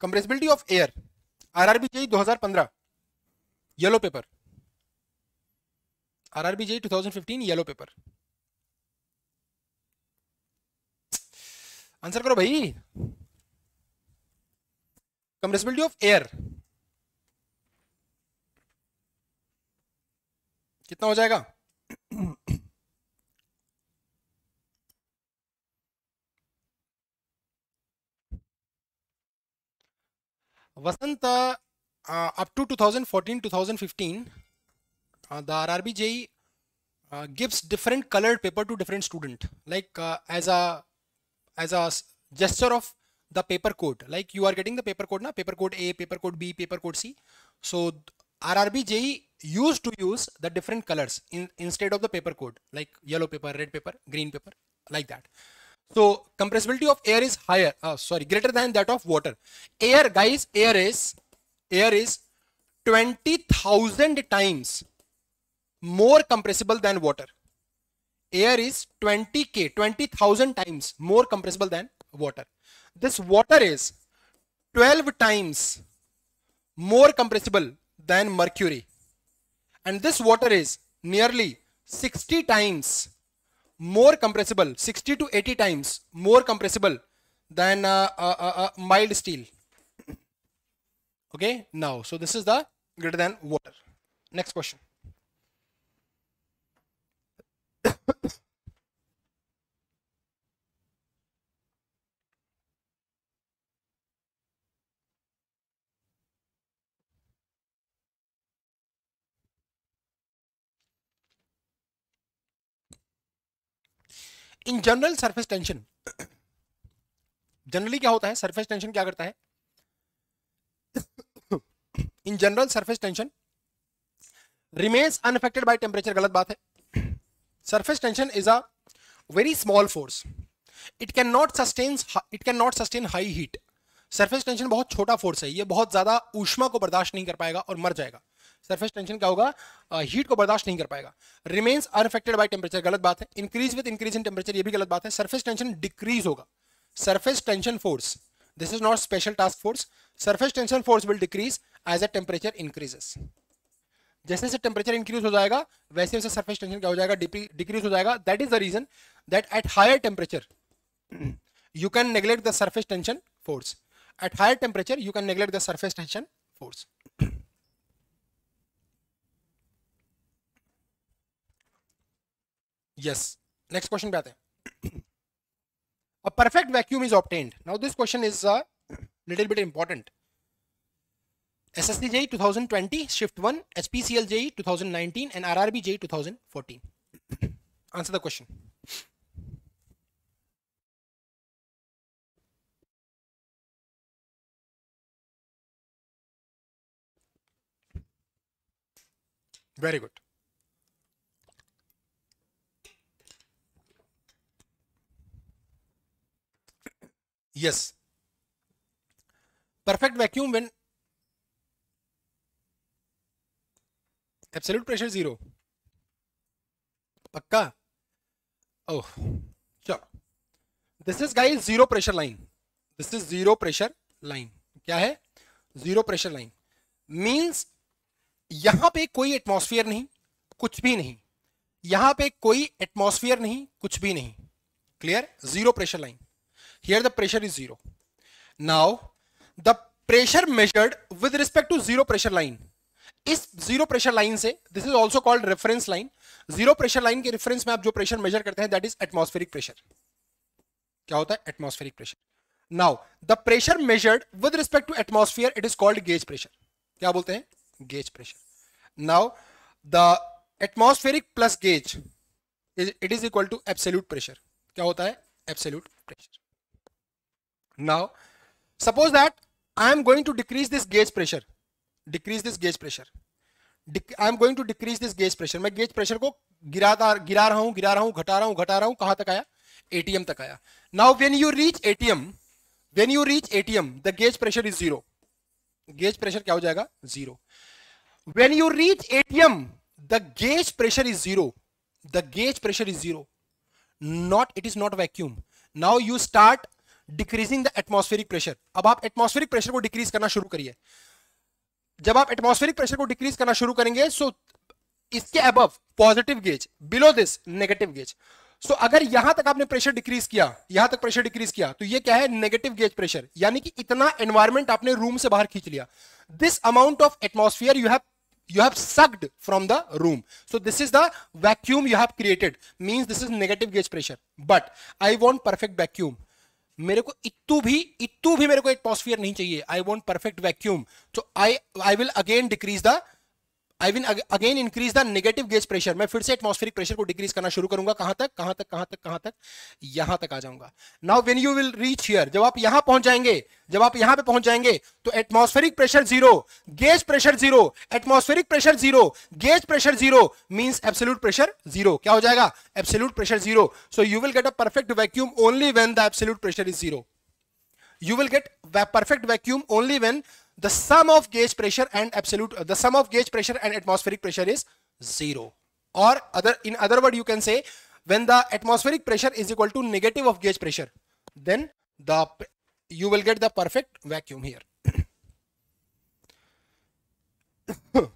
compressibility of air RRB JE 2015 yellow paper RRB JE 2015 yellow paper answer करो भाई compressibility of air कितना हो जाएगा Vasant, uh, uh, up to 2014-2015, uh, the RRBJ uh, gives different colored paper to different student, like uh, as a as a gesture of the paper code. Like you are getting the paper code, na paper code A, paper code B, paper code C. So RRBJ used to use the different colors in instead of the paper code, like yellow paper, red paper, green paper, like that. So compressibility of air is higher, uh, sorry, greater than that of water. Air, guys, air is, air is 20,000 times more compressible than water. Air is 20k, 20,000 times more compressible than water. This water is 12 times more compressible than mercury. And this water is nearly 60 times more compressible 60 to 80 times more compressible than uh uh, uh, uh, mild steel okay now so this is the greater than water next question in general surface tension generally क्या होता है surface tension क्या करता है [COUGHS] in general surface tension remains unaffected by temperature गलत बात है surface tension is a very small force it can not sustain it can not sustain high heat surface tension बहुत छोटा फोर्स है ये बहुत ज्यादा ऊष्मा को बर्दाश्त नहीं कर पाएगा और मर जाएगा सरफेस टेंशन क्या होगा हीट को बर्दाश्त नहीं कर पाएगा रिमेन्स अनफेक्टेड बाई टेम्परेचर गलत बात है increase with increase in temperature ये भी गलत बात है सर्फेस टेंशन डिक्रीज होगा surface tension force this is not special task force surface tension force will decrease as a temperature increases जैसे जैसे टेम्परेचर इंक्रीज हो जाएगा वैसे वैसे सर्फेस टेंशन क्या हो जाएगा डिक्रीज हो जाएगा that is the reason that at higher temperature you can neglect the surface tension force at higher temperature you can neglect the surface tension force Yes. Next question पे A perfect vacuum is obtained. Now this question is a little bit important. SSC 2020 Shift 1, SPCLJ 2019 and RRBJ 2014. Answer the question. Very good. Yes. Perfect vacuum when absolute pressure zero. Pakka. Oh, sure. This is guys zero pressure line. This is zero pressure line. क्या है zero pressure line means यहां पे कोई atmosphere नहीं कुछ भी नहीं यहां पे कोई एटमॉस्फेयर नहीं कुछ भी नहीं clear zero pressure line here the pressure is zero now the pressure measured with respect to zero pressure line इस जीरो प्रेशर लाइन से this is also called reference line zero pressure line के reference में आप जो pressure measure करते हैं that is atmospheric pressure क्या होता है atmospheric pressure now the pressure measured with respect to atmosphere it is called gauge pressure क्या बोलते हैं gauge pressure now the atmospheric plus gauge it is equal to absolute pressure क्या होता है absolute pressure now suppose that i am going to decrease this gauge pressure decrease this gauge pressure I am going to decrease this gauge pressure मैं gauge pressure को गिरा गिरा रहा हूं गिरा रहा हूं घटा रहा हूं घटा रहा हूं कहां तक आया एटीएम तक आया now when you reach ATM when you reach ATM the gauge pressure is zero gauge pressure क्या हो जाएगा zero when you reach ATM the gauge pressure is zero the gauge pressure is zero not it is not vacuum now you start decreasing the atmospheric pressure अब आप atmospheric pressure को decrease करना शुरू करिए जब आप एटमोस्फेरिक प्रेशर को decrease करना शुरू करेंगे सो so इसके अब positive gauge below this negative gauge so अगर यहां तक आपने प्रेशर डिक्रीज किया यहां तक प्रेशर डिक्रीज किया तो ये क्या है नेगेटिव गेज प्रेशर यानी कि इतना एनवायरमेंट आपने रूम से बाहर खींच लिया this amount of atmosphere you have you have sucked from the room so this is the vacuum you have created means this is negative gauge pressure but i want perfect vacuum मेरे को इतू भी इतू भी मेरे को atmosphere नहीं चाहिए I want perfect vacuum तो I I will again decrease the I will again increase the negative gauge pressure मैं फिर से एटमोस्फेरिक प्रेशर को डिक्रीज करना शुरू करूंगा कहां तक कहां तक कहां तक कहां तक यहां तक आ जाऊंगा now when you will reach here जब आप यहां पहुंच जाएंगे जब आप यहां पे पहुंच जाएंगे तो atmospheric pressure zero gauge pressure zero atmospheric pressure zero gauge pressure zero means absolute pressure zero क्या हो जाएगा absolute pressure zero so you will get a perfect vacuum only when the absolute pressure is zero you will get perfect vacuum only when the sum of gauge pressure and absolute uh, the sum of gauge pressure and atmospheric pressure is zero or other in other word you can say when the atmospheric pressure is equal to negative of gauge pressure then the you will get the perfect vacuum here [COUGHS] [COUGHS]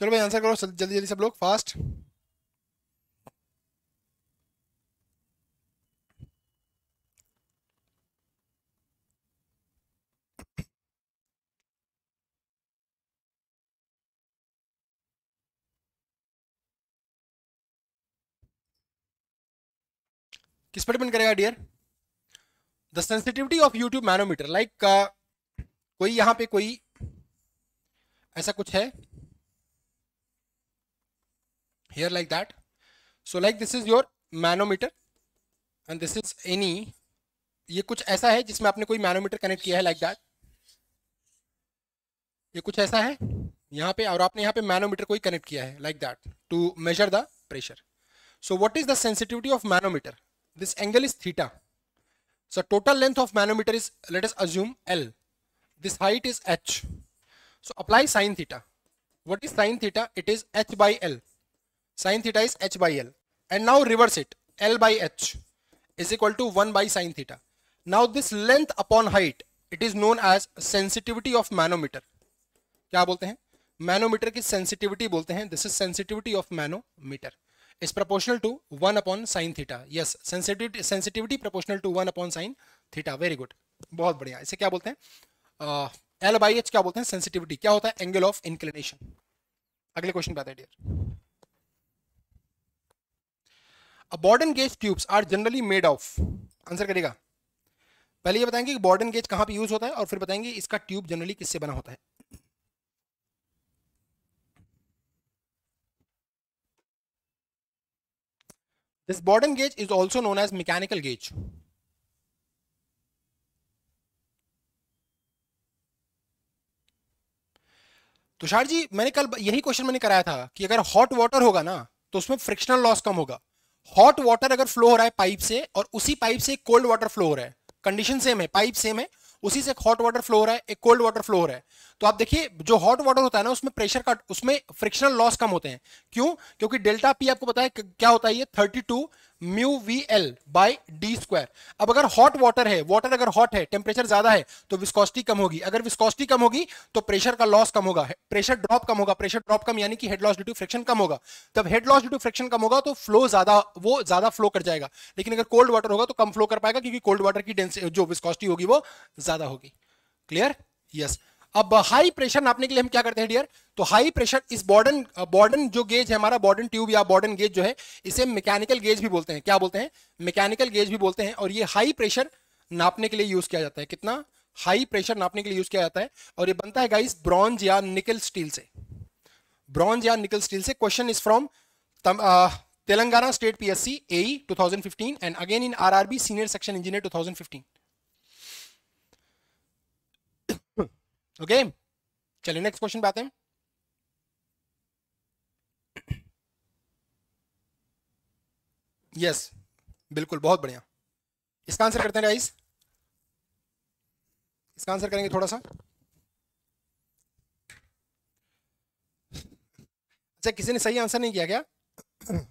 चलो भाई answer करो जल्दी जल्दी सब लोग fast किस पर depend करेगा dear the sensitivity of U tube manometer like कोई यहां पे कोई ऐसा कुछ है here like that so like this is your manometer and this is any ये कुछ ऐसा है जिसमें आपने कोई मैनोमीटर कनेक्ट किया है लाइक like दैट ये कुछ ऐसा है यहाँ पे और आपने यहाँ पे मैनोमीटर कोई कनेक्ट किया है like that to measure the pressure so what is the sensitivity of manometer this angle is theta so total length of manometer is let us assume L this height is H so apply sine theta what is sine theta it is H by L sin theta is h by l and now reverse it l by h is equal to 1 by sin theta now this length upon height it is known as sensitivity of manometer क्या बोलते हैं manometer की sensitivity बोलते हैं this is sensitivity of manometer is proportional to one upon sine theta yes sensitivity sensitivity to one upon sine theta very good बहुत बढ़िया इसे क्या बोलते हैं एल बाई एच क्या बोलते हैं सेंसिटिविटी क्या होता है एंगल ऑफ इंक्लिनेशन अगले क्वेश्चन पे dear Bourdon gauge tubes are generally made of answer करेगा पहले ये बताएंगे कि बॉर्डन गेज कहां पे यूज होता है और फिर बताएंगे इसका ट्यूब जनरली किससे बना होता है this Bourdon gauge is also known as mechanical gauge Tushar ji मैंने कल यही क्वेश्चन मैंने कराया था कि अगर हॉट वाटर होगा ना तो उसमें फ्रिक्शनल लॉस कम होगा हॉट वाटर अगर फ्लो हो रहा है पाइप से और उसी पाइप से कोल्ड वाटर फ्लो हो रहा है कंडीशन सेम है पाइप सेम है उसी से हॉट वाटर फ्लो हो रहा है एक कोल्ड वाटर फ्लो हो रहा है तो आप देखिए जो हॉट वाटर होता है ना उसमें प्रेशर का उसमें फ्रिक्शनल लॉस कम होते हैं क्यों क्योंकि डेल्टा पी आपको पता है क्या होता है ये thirty two mu V L by D square अब अगर हॉट वाटर है वाटर अगर हॉट है टेम्परेचर ज्यादा है तो विस्कॉस्टी कम होगी अगर विस्कॉस्टी कम होगी तो प्रेशर का लॉस कम होगा प्रेशर ड्रॉप कम होगा प्रेशर ड्रॉप कम यानी कि head loss due to friction कम होगा जब head loss due to friction कम होगा तो फ्लो ज्यादा वो ज्यादा फ्लो कर जाएगा लेकिन अगर कोल्ड वाटर होगा तो कम फ्लो कर पाएगा क्योंकि कोल्ड वाटर की डेंसिटी जो विस्कॉस्टी होगी वो ज्यादा होगी क्लियर यस yes. अब हाई प्रेशर नापने के लिए हम क्या करते हैं डियर तो हाई प्रेशर इस बॉर्डन बॉर्डन जो गेज है हमारा बॉर्डन ट्यूब या बॉर्डन गेज जो है इसे मैकेनिकल गेज भी बोलते हैं क्या बोलते हैं मैकेनिकल गेज भी बोलते हैं और ये हाई प्रेशर नापने के लिए यूज किया जाता है कितना हाई प्रेशर नापने के लिए यूज किया जाता है और ये बनता है गाइस ब्रॉन्ज या निकल स्टील से ब्रॉन्ज या निकल स्टील से question is from Telangana state PSC AE 2015 and again in RRB senior section engineer 2015 okay चलिए नेक्स्ट क्वेश्चन पे आते हैं यस yes, बिल्कुल बहुत बढ़िया इसका आंसर करते हैं गाइस इसका आंसर करेंगे थोड़ा सा अच्छा किसी ने सही आंसर नहीं किया क्या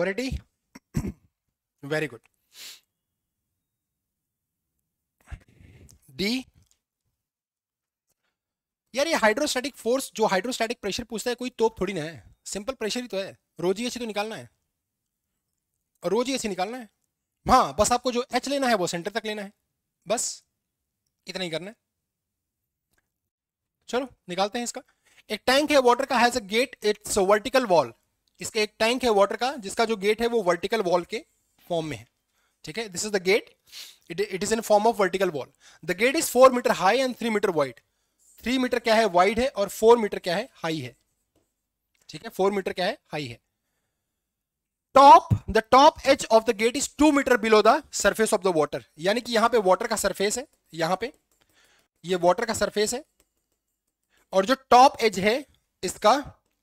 480 [COUGHS] very good डी यार ये हाइड्रोस्टैटिक फोर्स जो हाइड्रोस्टैटिक प्रेशर पूछता है कोई तोप थोड़ी ना है सिंपल प्रेशर ही तो है रोज ही तो निकालना है और रोज ही निकालना है हाँ बस आपको जो एच लेना है वो सेंटर तक लेना है बस इतना ही करना है चलो निकालते हैं इसका एक टैंक है वाटर का has a gate its vertical wall इसका एक टैंक है वाटर का जिसका जो गेट है वो वर्टिकल वॉल के फॉर्म में है ठीक है this is the gate it it is in form of vertical wall the gate is four metre high and three metre wide three metre क्या है वाइड है और फोर मीटर क्या है हाई है ठीक है फोर मीटर क्या है हाई है top the top edge of the gate is two metre below the surface of the water यानी कि यहां पे वॉटर का सरफेस है यहां पे ये वॉटर का सरफेस है और जो टॉप एज है इसका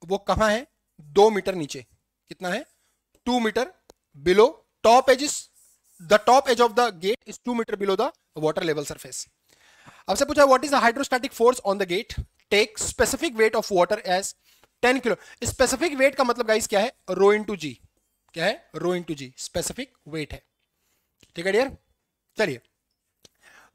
वो कहां है दो मीटर नीचे कितना है two metre below top edge is the top edge of the gate is two metre below the water level surface आपसे पूछा what is the hydrostatic force on the gate take specific weight of water as 10 kilo specific weight का मतलब guys क्या है rho into g क्या है rho into g specific weight है ठीक है डियर चलिए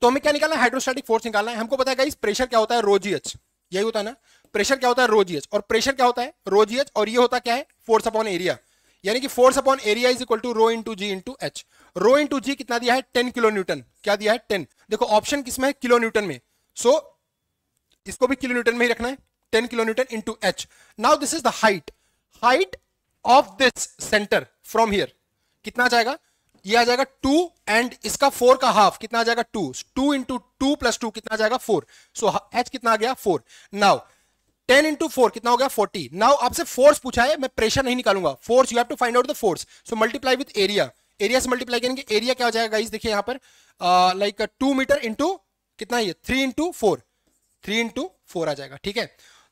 तो हमें क्या निकालना है हाइड्रोस्टैटिक फोर्स निकालना है हमको पता है गाइस प्रेशर क्या होता है रो जी एच यही होता है ना प्रेशर क्या होता है रोजीएच और प्रेशर क्या होता है रोजीएच और ये होता क्या है फोर्स अपॉन एरिया यानी कि force upon area is equal to rho into ji into h rho into जी कितना दिया है टेन किलो न्यूटन क्या दिया है टेन देखो ऑप्शन किसमें है किलो न्यूटन में सो so, इसको भी किलो न्यूटन में ही रखना है ten kilo newton into h now this is the height height of this centre from here कितना जाएगा ये आ जाएगा टू एंड इसका फोर का हाफ कितना आ जाएगा two two into two plus two कितना जाएगा फोर सो एच कितना आ गया four now ten into four कितना हो गया फोर्टी नाउ आपसे फोर्स पूछा है मैं प्रेशर नहीं निकालूंगा force you have to find out the force so multiply with area area से मल्टीप्लाई करेंगे एरिया क्या हो जाएगा गाइस देखिए यहां पर लाइक टू मीटर इंटू कितना ये three into four three into four आ जाएगा ठीक है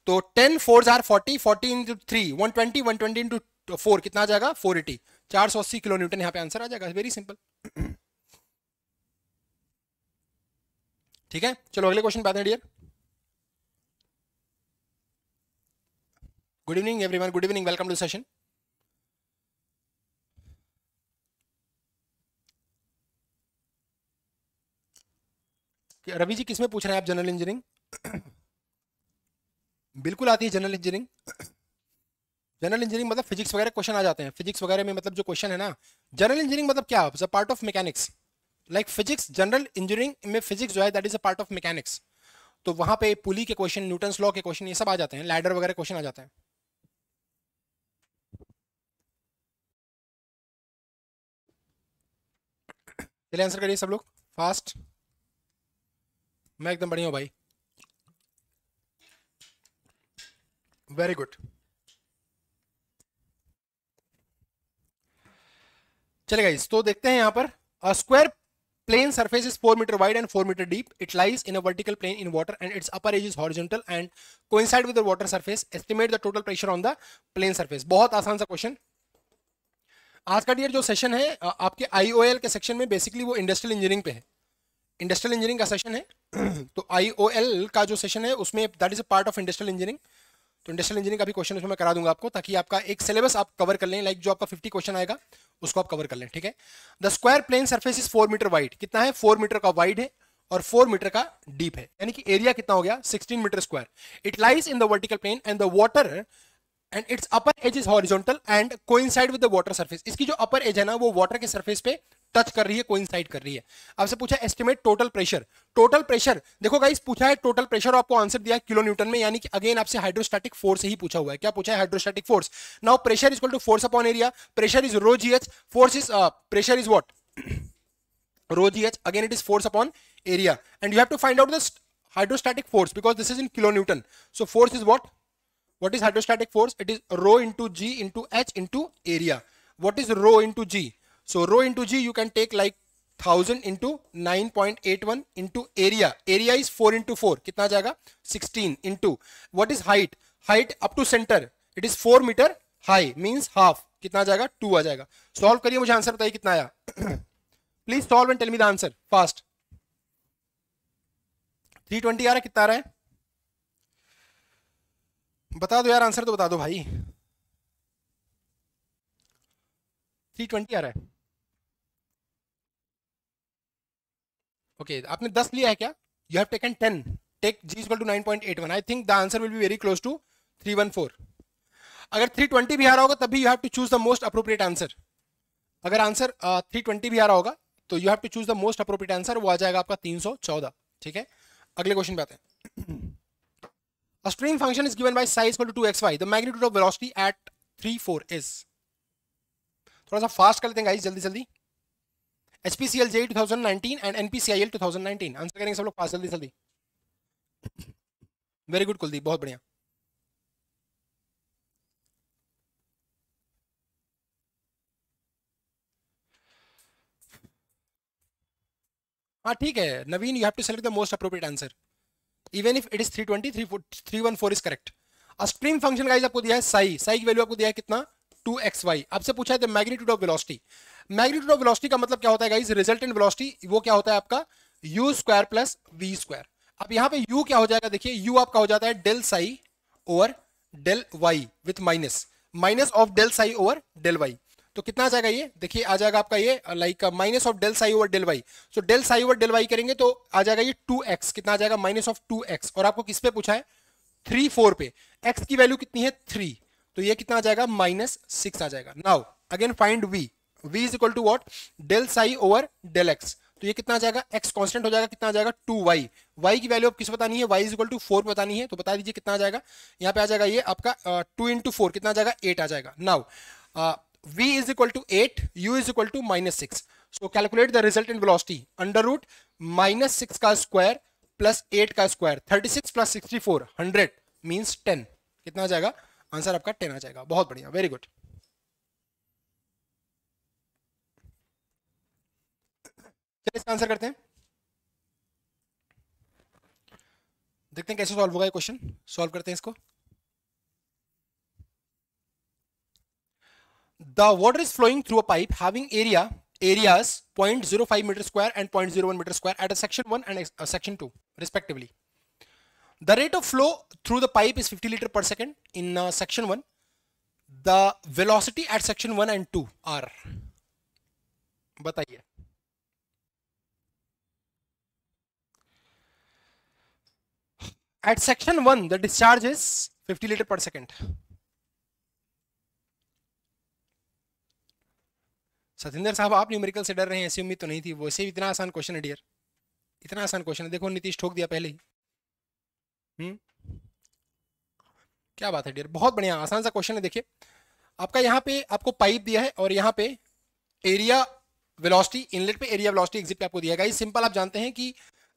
तो ten four or forty forty into three one twenty one twenty into four कितना आ जाएगा फोर एटी चार सौ अस्सी किलो न्यूटन यहाँ पे आंसर आ जाएगा वेरी सिंपल [CLEARS THROAT] ठीक है चलो अगले क्वेश्चन पे आते हैं dear good evening everyone good evening welcome to the Ravi ji किसमें पूछ रहे हैं आप जनरल इंजीनियरिंग [COUGHS] बिल्कुल आती है जनरल इंजीनियरिंग जनरल इंजीनियरिंग मतलब फिजिक्स वगैरह क्वेश्चन आ जाते हैं फिजिक्स वगैरह में मतलब जो क्वेश्चन है ना जनरल इंजीनियरिंग मतलब क्या is a part of mechanics like physics general engineering में फिजिक्स जो है that is a part of mechanics तो वहां पे पुली के क्वेश्चन न्यूटन लॉ के क्वेश्चन ये सब आ जाते हैं लैडर वगैरह क्वेश्चन आ जाते हैं चलिए आंसर करिए सब लोग फास्ट मैं एकदम बढ़िया हूँ भाई वेरी गुड चले गाइस तो देखते हैं यहां पर a square plane surface is four metre wide and four metre deep it lies in a vertical plane in water and its upper edge is horizontal and coincide with the water surface estimate the total pressure on the plane surface बहुत आसान सा question आज का dear जो session है आपके IOL के section में बेसिकली वो इंडस्ट्रियल इंजीनियरिंग पे है इंडस्ट्रियल इंजीनियरिंग का सेशन है [CLEARS THROAT] तो आईओएल का जो सेशन है उसमें that is a part of industrial engineering तो इंडस्ट्रियल इंजीनियरिंग का भी क्वेश्चन उसमें मैं करा दूंगा आपको ताकि आपका एक सिलेबस आप कवर कर लें लाइक जो आपका फिफ्टी क्वेश्चन आएगा उसको आप कवर कर लें ठीक है the square plane surface is four metre wide कितना है फोर मीटर का वाइड है और फोर मीटर का डीप है यानी कि एरिया कितना हो गया sixteen metre square it lies in the vertical plane and the water and its upper edge is horizontal and coincide with the water surface इसकी जो अपर एज है ना वो वाटर के सर्फेस पे टच कर रही है साइड कर रही है आपसे पूछा estimate total pressure total pressure देखो गाइस पूछा है टोटल प्रेशर आपको आंसर दिया है किलो न्यूटन में यानी कि अगेन आपसे हाइड्रोस्टैटिक फोर्स ही पूछा हुआ है क्या पूछा है hydrostatic force now pressure is to force upon area pressure is rho g force is pressure is what rho g again it is force upon area and you have to find out the force because this is in kilo newton so force is what What is hydrostatic force? It is rho into g into h into area. What is rho into g? So rho into g you can take like 1000 into 9.81 into area. Area is 4 into 4. कितना जाएगा? 16 into. What is height? Height up to center. It is 4 meter high means half. कितना जाएगा? 2 आ जाएगा. Solve करिए मुझे answer बताइए कितना आया. Please solve and tell me the answer fast. 320 आ रहा है कितना आ रहा है? बता दो यार आंसर तो बता दो भाई थ्री ट्वेंटी आ रहा है ओके okay, आपने दस लिया है क्या you have taken ten take g equal to nine point eight one I think the answer will be very close to three one four अगर थ्री ट्वेंटी भी आ रहा होगा तभी you have to choose the most appropriate answer अगर answer three twenty भी आ रहा होगा तो you have to choose the most appropriate answer वो आ जाएगा आपका तीन सौ चौदह ठीक है अगले क्वेश्चन पे आते हैं A stream function is given by psi equal to 2xy. The magnitude of velocity at 3, 4 is. थोड़ा सा फास्ट कर लेते हैं गाइस जल्दी जल्दी H P C L J two and N P C I L two answer करेंगे सब लोग फास्ट जल्दी जल्दी वेरी गुड कुलदीप बहुत बढ़िया हाँ ठीक है Naveen you have to select the most appropriate answer even if it is three twenty three three one four is correct spring function का आपको दिया है साई साई की वैल्यू आपको दिया है कितना टू एक्स वाई आपसे पूछा है magnitude of velocity magnitude of velocity का मतलब क्या होता है गाइज रिजल्टेंट वेलोसिटी वो क्या होता है आपका u square plus v square अब यहाँ पे u क्या हो जाएगा देखिए u आपका हो जाता है del psi over del y with minus minus of del psi over del y तो कितना आ जाएगा ये देखिए आ जाएगा आपका ये like minus of del psi over del y so del psi over del y करेंगे तो आ जाएगा ये टू एक्स कितना आ जाएगा माइनस ऑफ टू एक्स और आपको किस पे पूछा है थ्री फोर पे एक्स की वैल्यू कितनी है थ्री तो ये कितना आ जाएगा माइनस सिक्स आ जाएगा now again find v v is equal to what del psi over del x तो ये कितना आ जाएगा x कांस्टेंट हो जाएगा कितना आ जाएगा टू वाई वाई की वैल्यू आप किस बतानी है y is equal to four बतानी है तो बता दीजिए कितना आ जाएगा यहाँ पे आ जाएगा ये आपका टू इंटू फोर कितना आ जाएगा एट आ जाएगा now v is equal to 8 u is equal to minus 6 so calculate the resultant velocity under root minus 6 का स्क्वायर प्लस 8 का स्क्वायर 36 प्लस 64 100 मींस 10 कितना आ जाएगा आंसर आपका 10 आ जाएगा बहुत बढ़िया वेरी गुड चलिए इसका आंसर करते हैं देखते हैं कैसे सॉल्व होगा ये क्वेश्चन सॉल्व करते हैं इसको the water is flowing through a pipe having area areas 0.05 meter square and 0.01 meter square at a section 1 and a section 2 respectively. The rate of flow through the pipe is 50 liter per second in uh, section 1. The velocity at section 1 and 2 are बताइए At section 1 the discharge is 50 liter per second Satendra साहब आप numerical से डर रहे हैं ऐसी उम्मीद तो नहीं थी वैसे भी इतना आसान क्वेश्चन है डियर इतना आसान क्वेश्चन है देखो नीतीश ठोक दिया पहले ही हम्म क्या बात है डियर बहुत बढ़िया आसान सा क्वेश्चन है देखिए आपका यहाँ पे आपको पाइप दिया है और यहाँ पे एरिया वेलोसिटी इनलेट पे एरिया वेलोसिटी एग्जिट पे आपको दिया गया सिंपल आप जानते हैं कि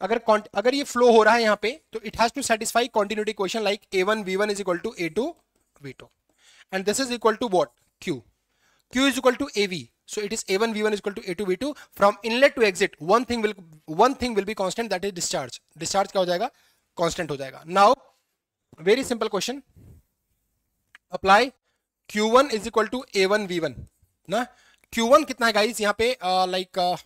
अगर अगर ये फ्लो हो रहा है यहाँ पे तो it has to satisfy continuity question like A one V one is equal to A two we two and this is equal to what Q Q is equal to AV. So it is A1 V1 is equal to A2 V2. From inlet to exit, one thing will one thing will be constant that is discharge. Discharge क्या हो जाएगा? Constant हो जाएगा. Now very simple question. Apply Q1 is equal to A1 V1. ना Q1 कितना है guys यहाँ पे uh, like, uh,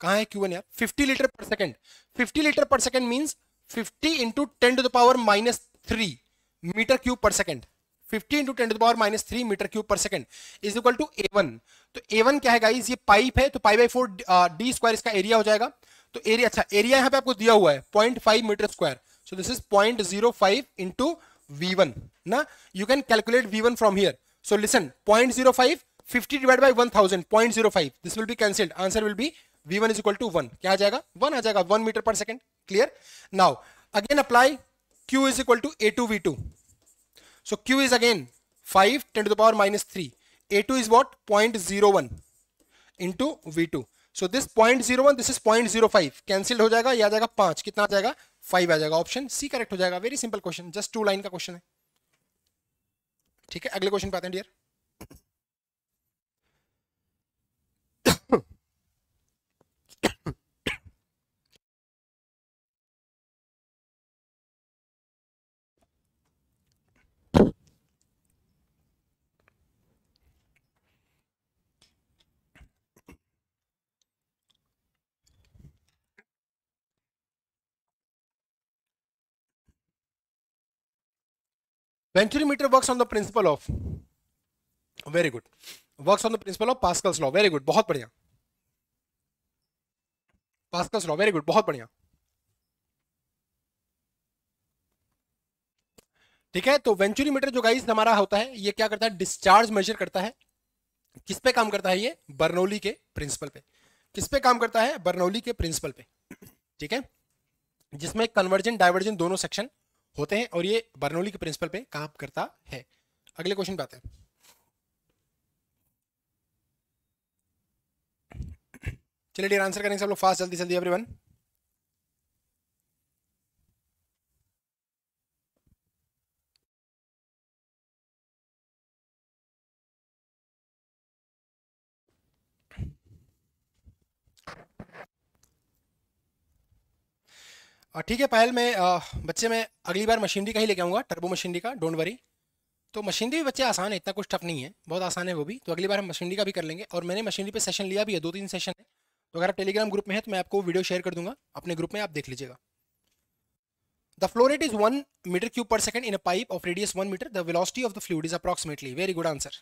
कहाँ है Q1 यार 50 litre per second 50 litre per second means 50 into ten to the power minus three metre cube per second fifty into ten to power minus three metre cube per second is equal to A one तो A one क्या है guys ये pipe है तो pi by four d square इसका area हो जाएगा तो एरिया अच्छा एरिया यहाँ पे आपको दिया हुआ है point five metre square so this is point zero five into v one ना you can calculate v one from here so listen point zero five fifty divide by one thousand point zero five this will be cancelled answer will be v one is equal to one क्या आ जाएगा one आ जाएगा one metre per second clear now again apply Q is equal to A two we two So Q is again 5 10 to the power minus 3. A2 is what? 0.01 into V2. So this point zero one this is point zero five cancel हो जाएगा यह आ जाएगा पांच कितना आ जाएगा five आ जाएगा option C correct हो जाएगा very simple question just two line का क्वेश्चन है ठीक है अगले क्वेश्चन पे आते हैं dear Venturimeter works on the principle of very good Works on the principle of Pascal's law. Very good बहुत बढ़िया. Pascal's law. वेरी गुड बहुत बढ़िया. ठीक है तो वेंचुरीमीटर जो गाइस हमारा होता है ये क्या करता है डिस्चार्ज मेजर करता है किस पे काम करता है ये बर्नौली के प्रिंसिपल पे किस पे काम करता है बर्नौली के प्रिंसिपल पे ठीक है जिसमें कन्वर्जन डाइवर्जन दोनों सेक्शन होते हैं और ये बर्नौली के प्रिंसिपल पे काम करता है अगले क्वेश्चन पे आते हैं चलिए डियर आंसर करेंगे सब लोग फास्ट जल्दी जल्दी एवरीवन ठीक है पायल मैं बच्चे मैं अगली बार मशीनरी का ही लेके आऊँगा टर्बो मशीनरी का डोंट वरी तो मशीनरी भी बच्चे आसान है इतना कुछ टफ नहीं है बहुत आसान है वो भी तो अगली बार हम मशीनरी का भी कर लेंगे और मैंने मशीनरी पे सेशन लिया भी है दो तीन सेशन है तो अगर आप टेलीग्राम ग्रुप में है तो मैं आपको वीडियो शेयर कर दूंगा अपने ग्रुप में आप देख लीजिएगा the flow rate is one metre cube per second in a pipe of radius one metre the velocity of the fluid is approximately very good answer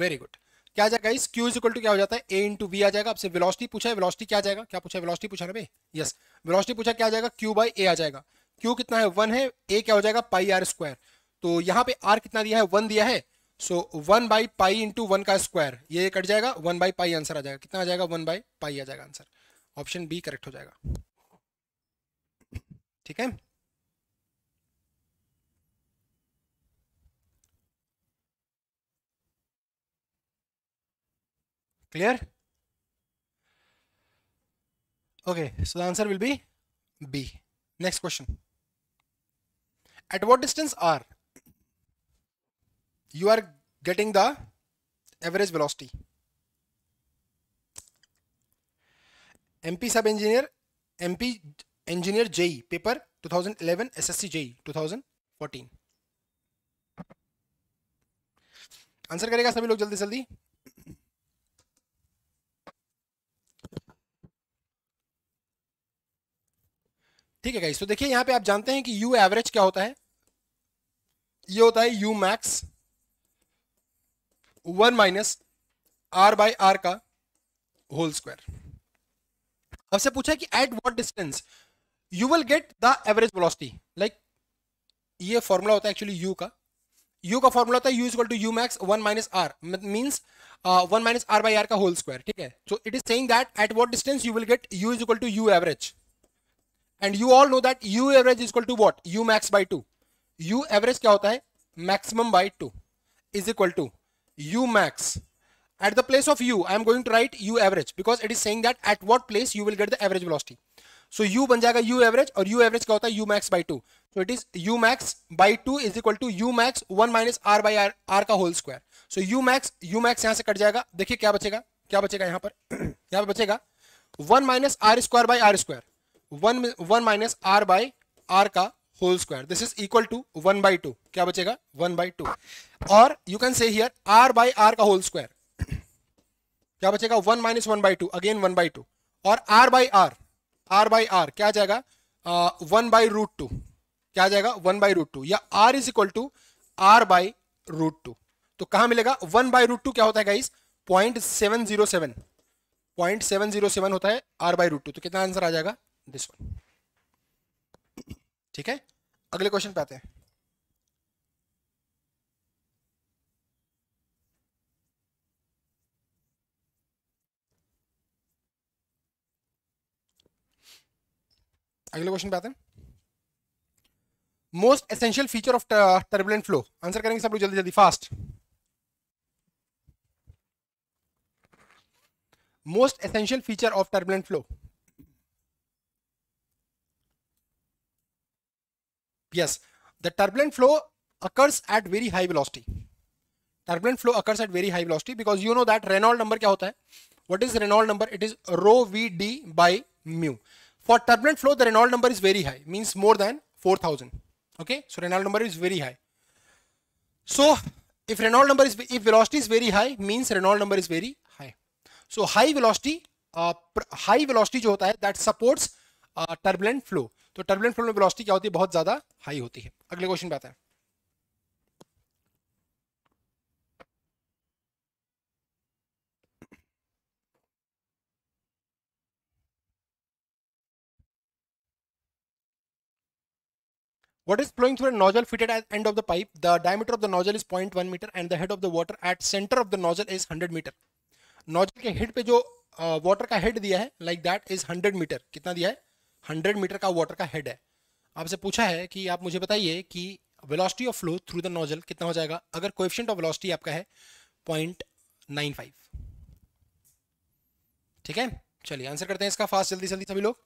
very good क्या जाएगा इस क्यू इज इक्वल टू क्या हो जाता है ए into B आ जाएगा आपसे velocity पूछा है वेलोसिटी क्या जाएगा क्या पूछा है वेलोसिटी पूछा ना भाई यस वेलोसिटी पूछा क्या जाएगा क्यू बाई ए आ जाएगा क्यू कितना है वन है ए क्या हो जाएगा पाई आर स्क्वायर तो यहाँ पे आर कितना दिया है वन दिया है so one by pi into one का स्क्वायर ये कट जाएगा वन बाई पाई आंसर आ जाएगा कितना आ जाएगा वन बाई पाई आ जाएगा आंसर ऑप्शन बी करेक्ट हो जाएगा ठीक है Clear? Okay, so the answer will be B. Next question. At what distance r you are getting the average velocity? MP sub engineer MP engineer j paper 2011 SSC j 2014 answer करेगा सभी लोग जल्दी जल्दी ठीक है गाइस तो देखिए यहां पे आप जानते हैं कि यू एवरेज क्या होता है ये होता है u max one minus are by are का होल स्क्वायर से पूछा कि at what distance you will get the average velocity like ये फॉर्मूला होता है एक्चुअली यू का यू का फॉर्मूला होता है u equal to u max one minus r means one minus are by are का होल स्क्वायर ठीक है so it is saying that at what distance you will get you is equal to u average and you all know that u average is equal to what u max by two u average क्या होता है maximum by two is equal to u max at the place of u I am going to write u average because it is saying that at what place you will get the average velocity so u बन जाएगा u average और u average क्या होता है u max by two so it is u max by two is equal to u max one minus are by are r का whole square so u max u max यहां से cut जाएगा देखिए क्या बचेगा क्या बचेगा यहां पर [CLEARS THROAT] यहां पर बचेगा one minus R square by R square one one minus are by are का whole square this is equal to one by two क्या बचेगा वन बाई टू और you can say here R by are का whole square क्या बचेगा one minus one by two again one by two और R by are R by R क्या जाएगा one by root two क्या जाएगा one by root two या R is equal to R by root two तो कहां मिलेगा one by root two क्या होता है guys point seven zero seven point seven zero seven होता है आर बाई रूट टू तो कितना आंसर आ जाएगा दिस वन ठीक है अगले क्वेश्चन पे आते हैं अगले क्वेश्चन पे आते हैं most essential feature of turbulent flow answer करेंगे सब लोग जल्दी जल्दी fast most essential feature of turbulent flow yes the turbulent flow occurs at very high velocity turbulent flow occurs at very high velocity because you know that Reynolds number kya hota hai what is Reynolds number it is rho vd by mu for turbulent flow the Reynolds number is very high means more than 4000 okay so Reynolds number is very high so if Reynolds number is if velocity is very high means Reynolds number is very high so high velocity uh, high velocity जो होता है that supports uh, turbulent flow तो turbulent flow में velocity क्या होती है बहुत ज़्यादा हाई होती है अगले क्वेश्चन पे आते हैं What is flowing through a nozzle fitted at end of the pipe? The diameter of the nozzle is 0.1 meter and the head of the water at center of the nozzle is 100 meter. Nozzle के head पे जो water uh, का head दिया है like that is 100 meter. कितना दिया है 100 meter का water का head है आपसे पूछा है कि आप मुझे बताइए कि velocity of flow through the nozzle कितना हो जाएगा अगर कोएफिशिएंट ऑफ वेलोसिटी आपका है पॉइंट नाइन फाइव ठीक है चलिए आंसर करते हैं इसका फास्ट जल्दी जल्दी सभी लोग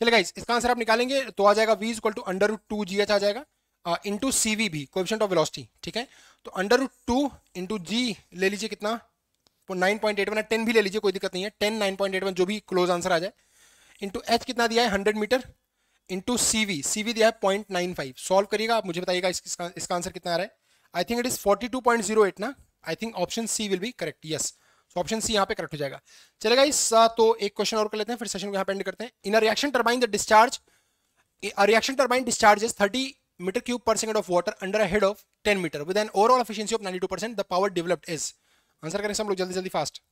चलिए गाइस इसका आंसर आप निकालेंगे तो आ जाएगा V equal to under two G H आ जाएगा इंटू सी वी भी कोएफिशिएंट ऑफ वेलोसिटी ठीक है तो अंडर टू इंटू जी ले लीजिए कितना nine point eight one ten भी ले लीजिए कोई दिक्कत नहीं है ten nine point eight one जो भी क्लोज आंसर आ जाए इंटू एच कितना दिया है hundred metre into C V C V दिया है पॉइंट नाइन फाइव सॉल्व करिएगा आप मुझे बताइएगा इसका इसका आंसर कितना आ रहा है I think it is forty two point zero eight ना I think option C will be correct yes option C यहाँ पे करेक्ट हो जाएगा चलेगा इस तो एक क्वेश्चन और कर लेते हैं फिर सेशन को यहाँ पे एंड करते हैं in a reaction turbine the discharge reaction a reaction turbine discharges 30 meter cube per second of water head of ten metre with an overall an of efficiency two percent the power developed is answer करें सब लोग जल्दी जल्दी fast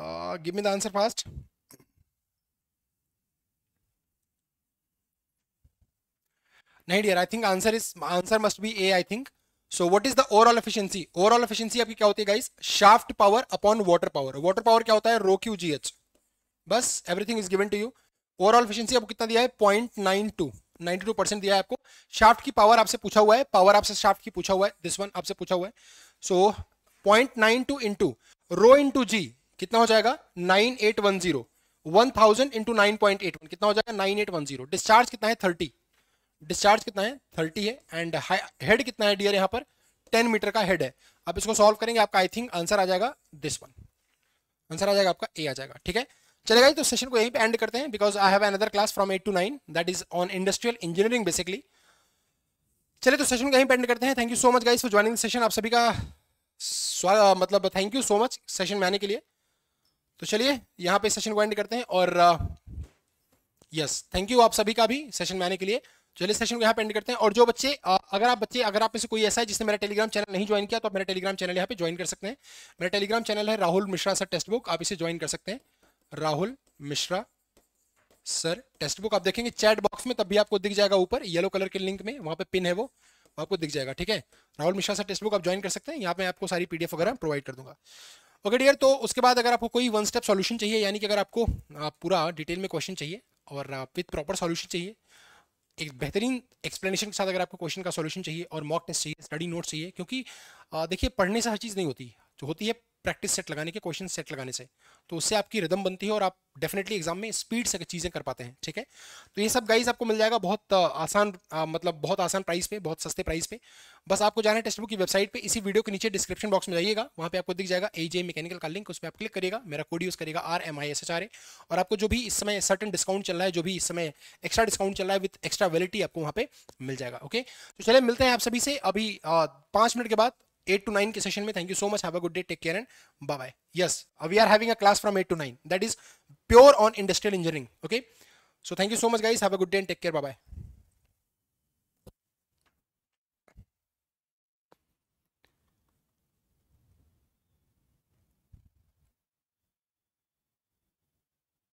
Uh, give me the answer fast. नहीं dear I think answer is answer must be a I think so what is the overall efficiency overall efficiency आपकी क्या होती है guys shaft power upon water power water power क्या होता है rho Q जी H बस everything is given to you overall efficiency आपको कितना दिया है point nine two ninety two percent दिया है आपको शाफ्ट की पावर आपसे पूछा हुआ है पावर आपसे शाफ्ट की पूछा हुआ है दिस वन आपसे पूछा हुआ है so point nine two into rho into जी कितना हो जाएगा nine eight one zero one thousand into nine point eight one कितना हो जाएगा nine eight one zero discharge कितना है थर्टी डिस्चार्ज कितना है थर्टी है एंड हेड कितना है डियर यहाँ पर टेन मीटर का हेड है आप इसको सॉल्व करेंगे आपका आई थिंक आंसर आ जाएगा दिस वन आंसर आ जाएगा आपका ए आ जाएगा ठीक है चलेगा तो सेशन को यहीं पे एंड करते हैं because I have another class from eight to nine that is on industrial engineering basically चले तो सेशन को यहीं पे एंड करते हैं thank you so much guys for joining session आप सभी का मतलब thank you so much session में आने के लिए तो चलिए यहाँ पे सेशन को एंड करते हैं और यस थैंक यू आप सभी का भी सेशन में आने के लिए चलिए सेशन को यहाँ पे एंड करते हैं और जो बच्चे uh, अगर आप बच्चे अगर आप में से कोई ऐसा है जिसने मेरा टेलीग्राम चैनल नहीं ज्वाइन किया तो आप मेरा टेलीग्राम चैनल यहाँ पे ज्वाइन कर सकते हैं मेरा टेलीग्राम चैनल है Rahul Mishra sir test book आप इसे ज्वाइन कर सकते हैं Rahul Mishra sir test book आप देखेंगे चैट बॉक्स में तब भी आपको दिख जाएगा ऊपर येलो कलर के लिंक में वहाँ पे पिन है वो आपको दिख जाएगा ठीक है Rahul Mishra sir test book आप ज्वाइन कर सकते हैं यहाँ पे आपको सारी पीडीएफ वगैरह प्रोवाइड कर दूंगा ओके डियर तो उसके बाद अगर आपको कोई वन स्टेप सॉल्यूशन चाहिए यानी कि अगर आपको पूरा डिटेल में क्वेश्चन चाहिए और विद प्रॉपर सॉल्यूशन चाहिए एक बेहतरीन एक्सप्लेनेशन के साथ अगर आपको क्वेश्चन का सॉल्यूशन चाहिए और मॉक टेस्ट चाहिए स्टडी नोट्स चाहिए क्योंकि देखिए पढ़ने से हर चीज़ नहीं होती जो होती है प्रैक्टिस सेट लगाने के क्वेश्चन सेट लगाने से तो उससे आपकी रिदम बनती है और आप डेफिनेटली एग्जाम में स्पीड से चीज़ें कर पाते हैं ठीक है तो ये सब गाइज आपको मिल जाएगा बहुत आसान आ, मतलब बहुत आसान प्राइस पे बहुत सस्ते प्राइस पे बस आपको जाना है टेस्ट बुक की वेबसाइट पे इसी वीडियो के नीचे डिस्क्रिप्शन बॉक्स में जाइएगा वहाँ पे आपको दिख जाएगा ए जे मैकेनिकल का लिंक उस पर आप क्लिक करिएगा मेरा कोड यूज़ करेगा R M I S H R A और आपको जो भी इस समय सर्टन डिस्काउंट चल रहा है जो भी इस समय एक्स्ट्रा डिस्काउंट चल रहा है विद एक्स्ट्रा वैलिटी आपको वहाँ पे मिल जाएगा ओके तो चले मिलते हैं आप सभी से अभी पाँच मिनट के बाद 8 to 9 ke session mein. thank you so much have a good day take care and bye bye yes uh, we are having a class from 8 to 9 that is pure on industrial engineering okay so thank you so much guys have a good day and take care bye bye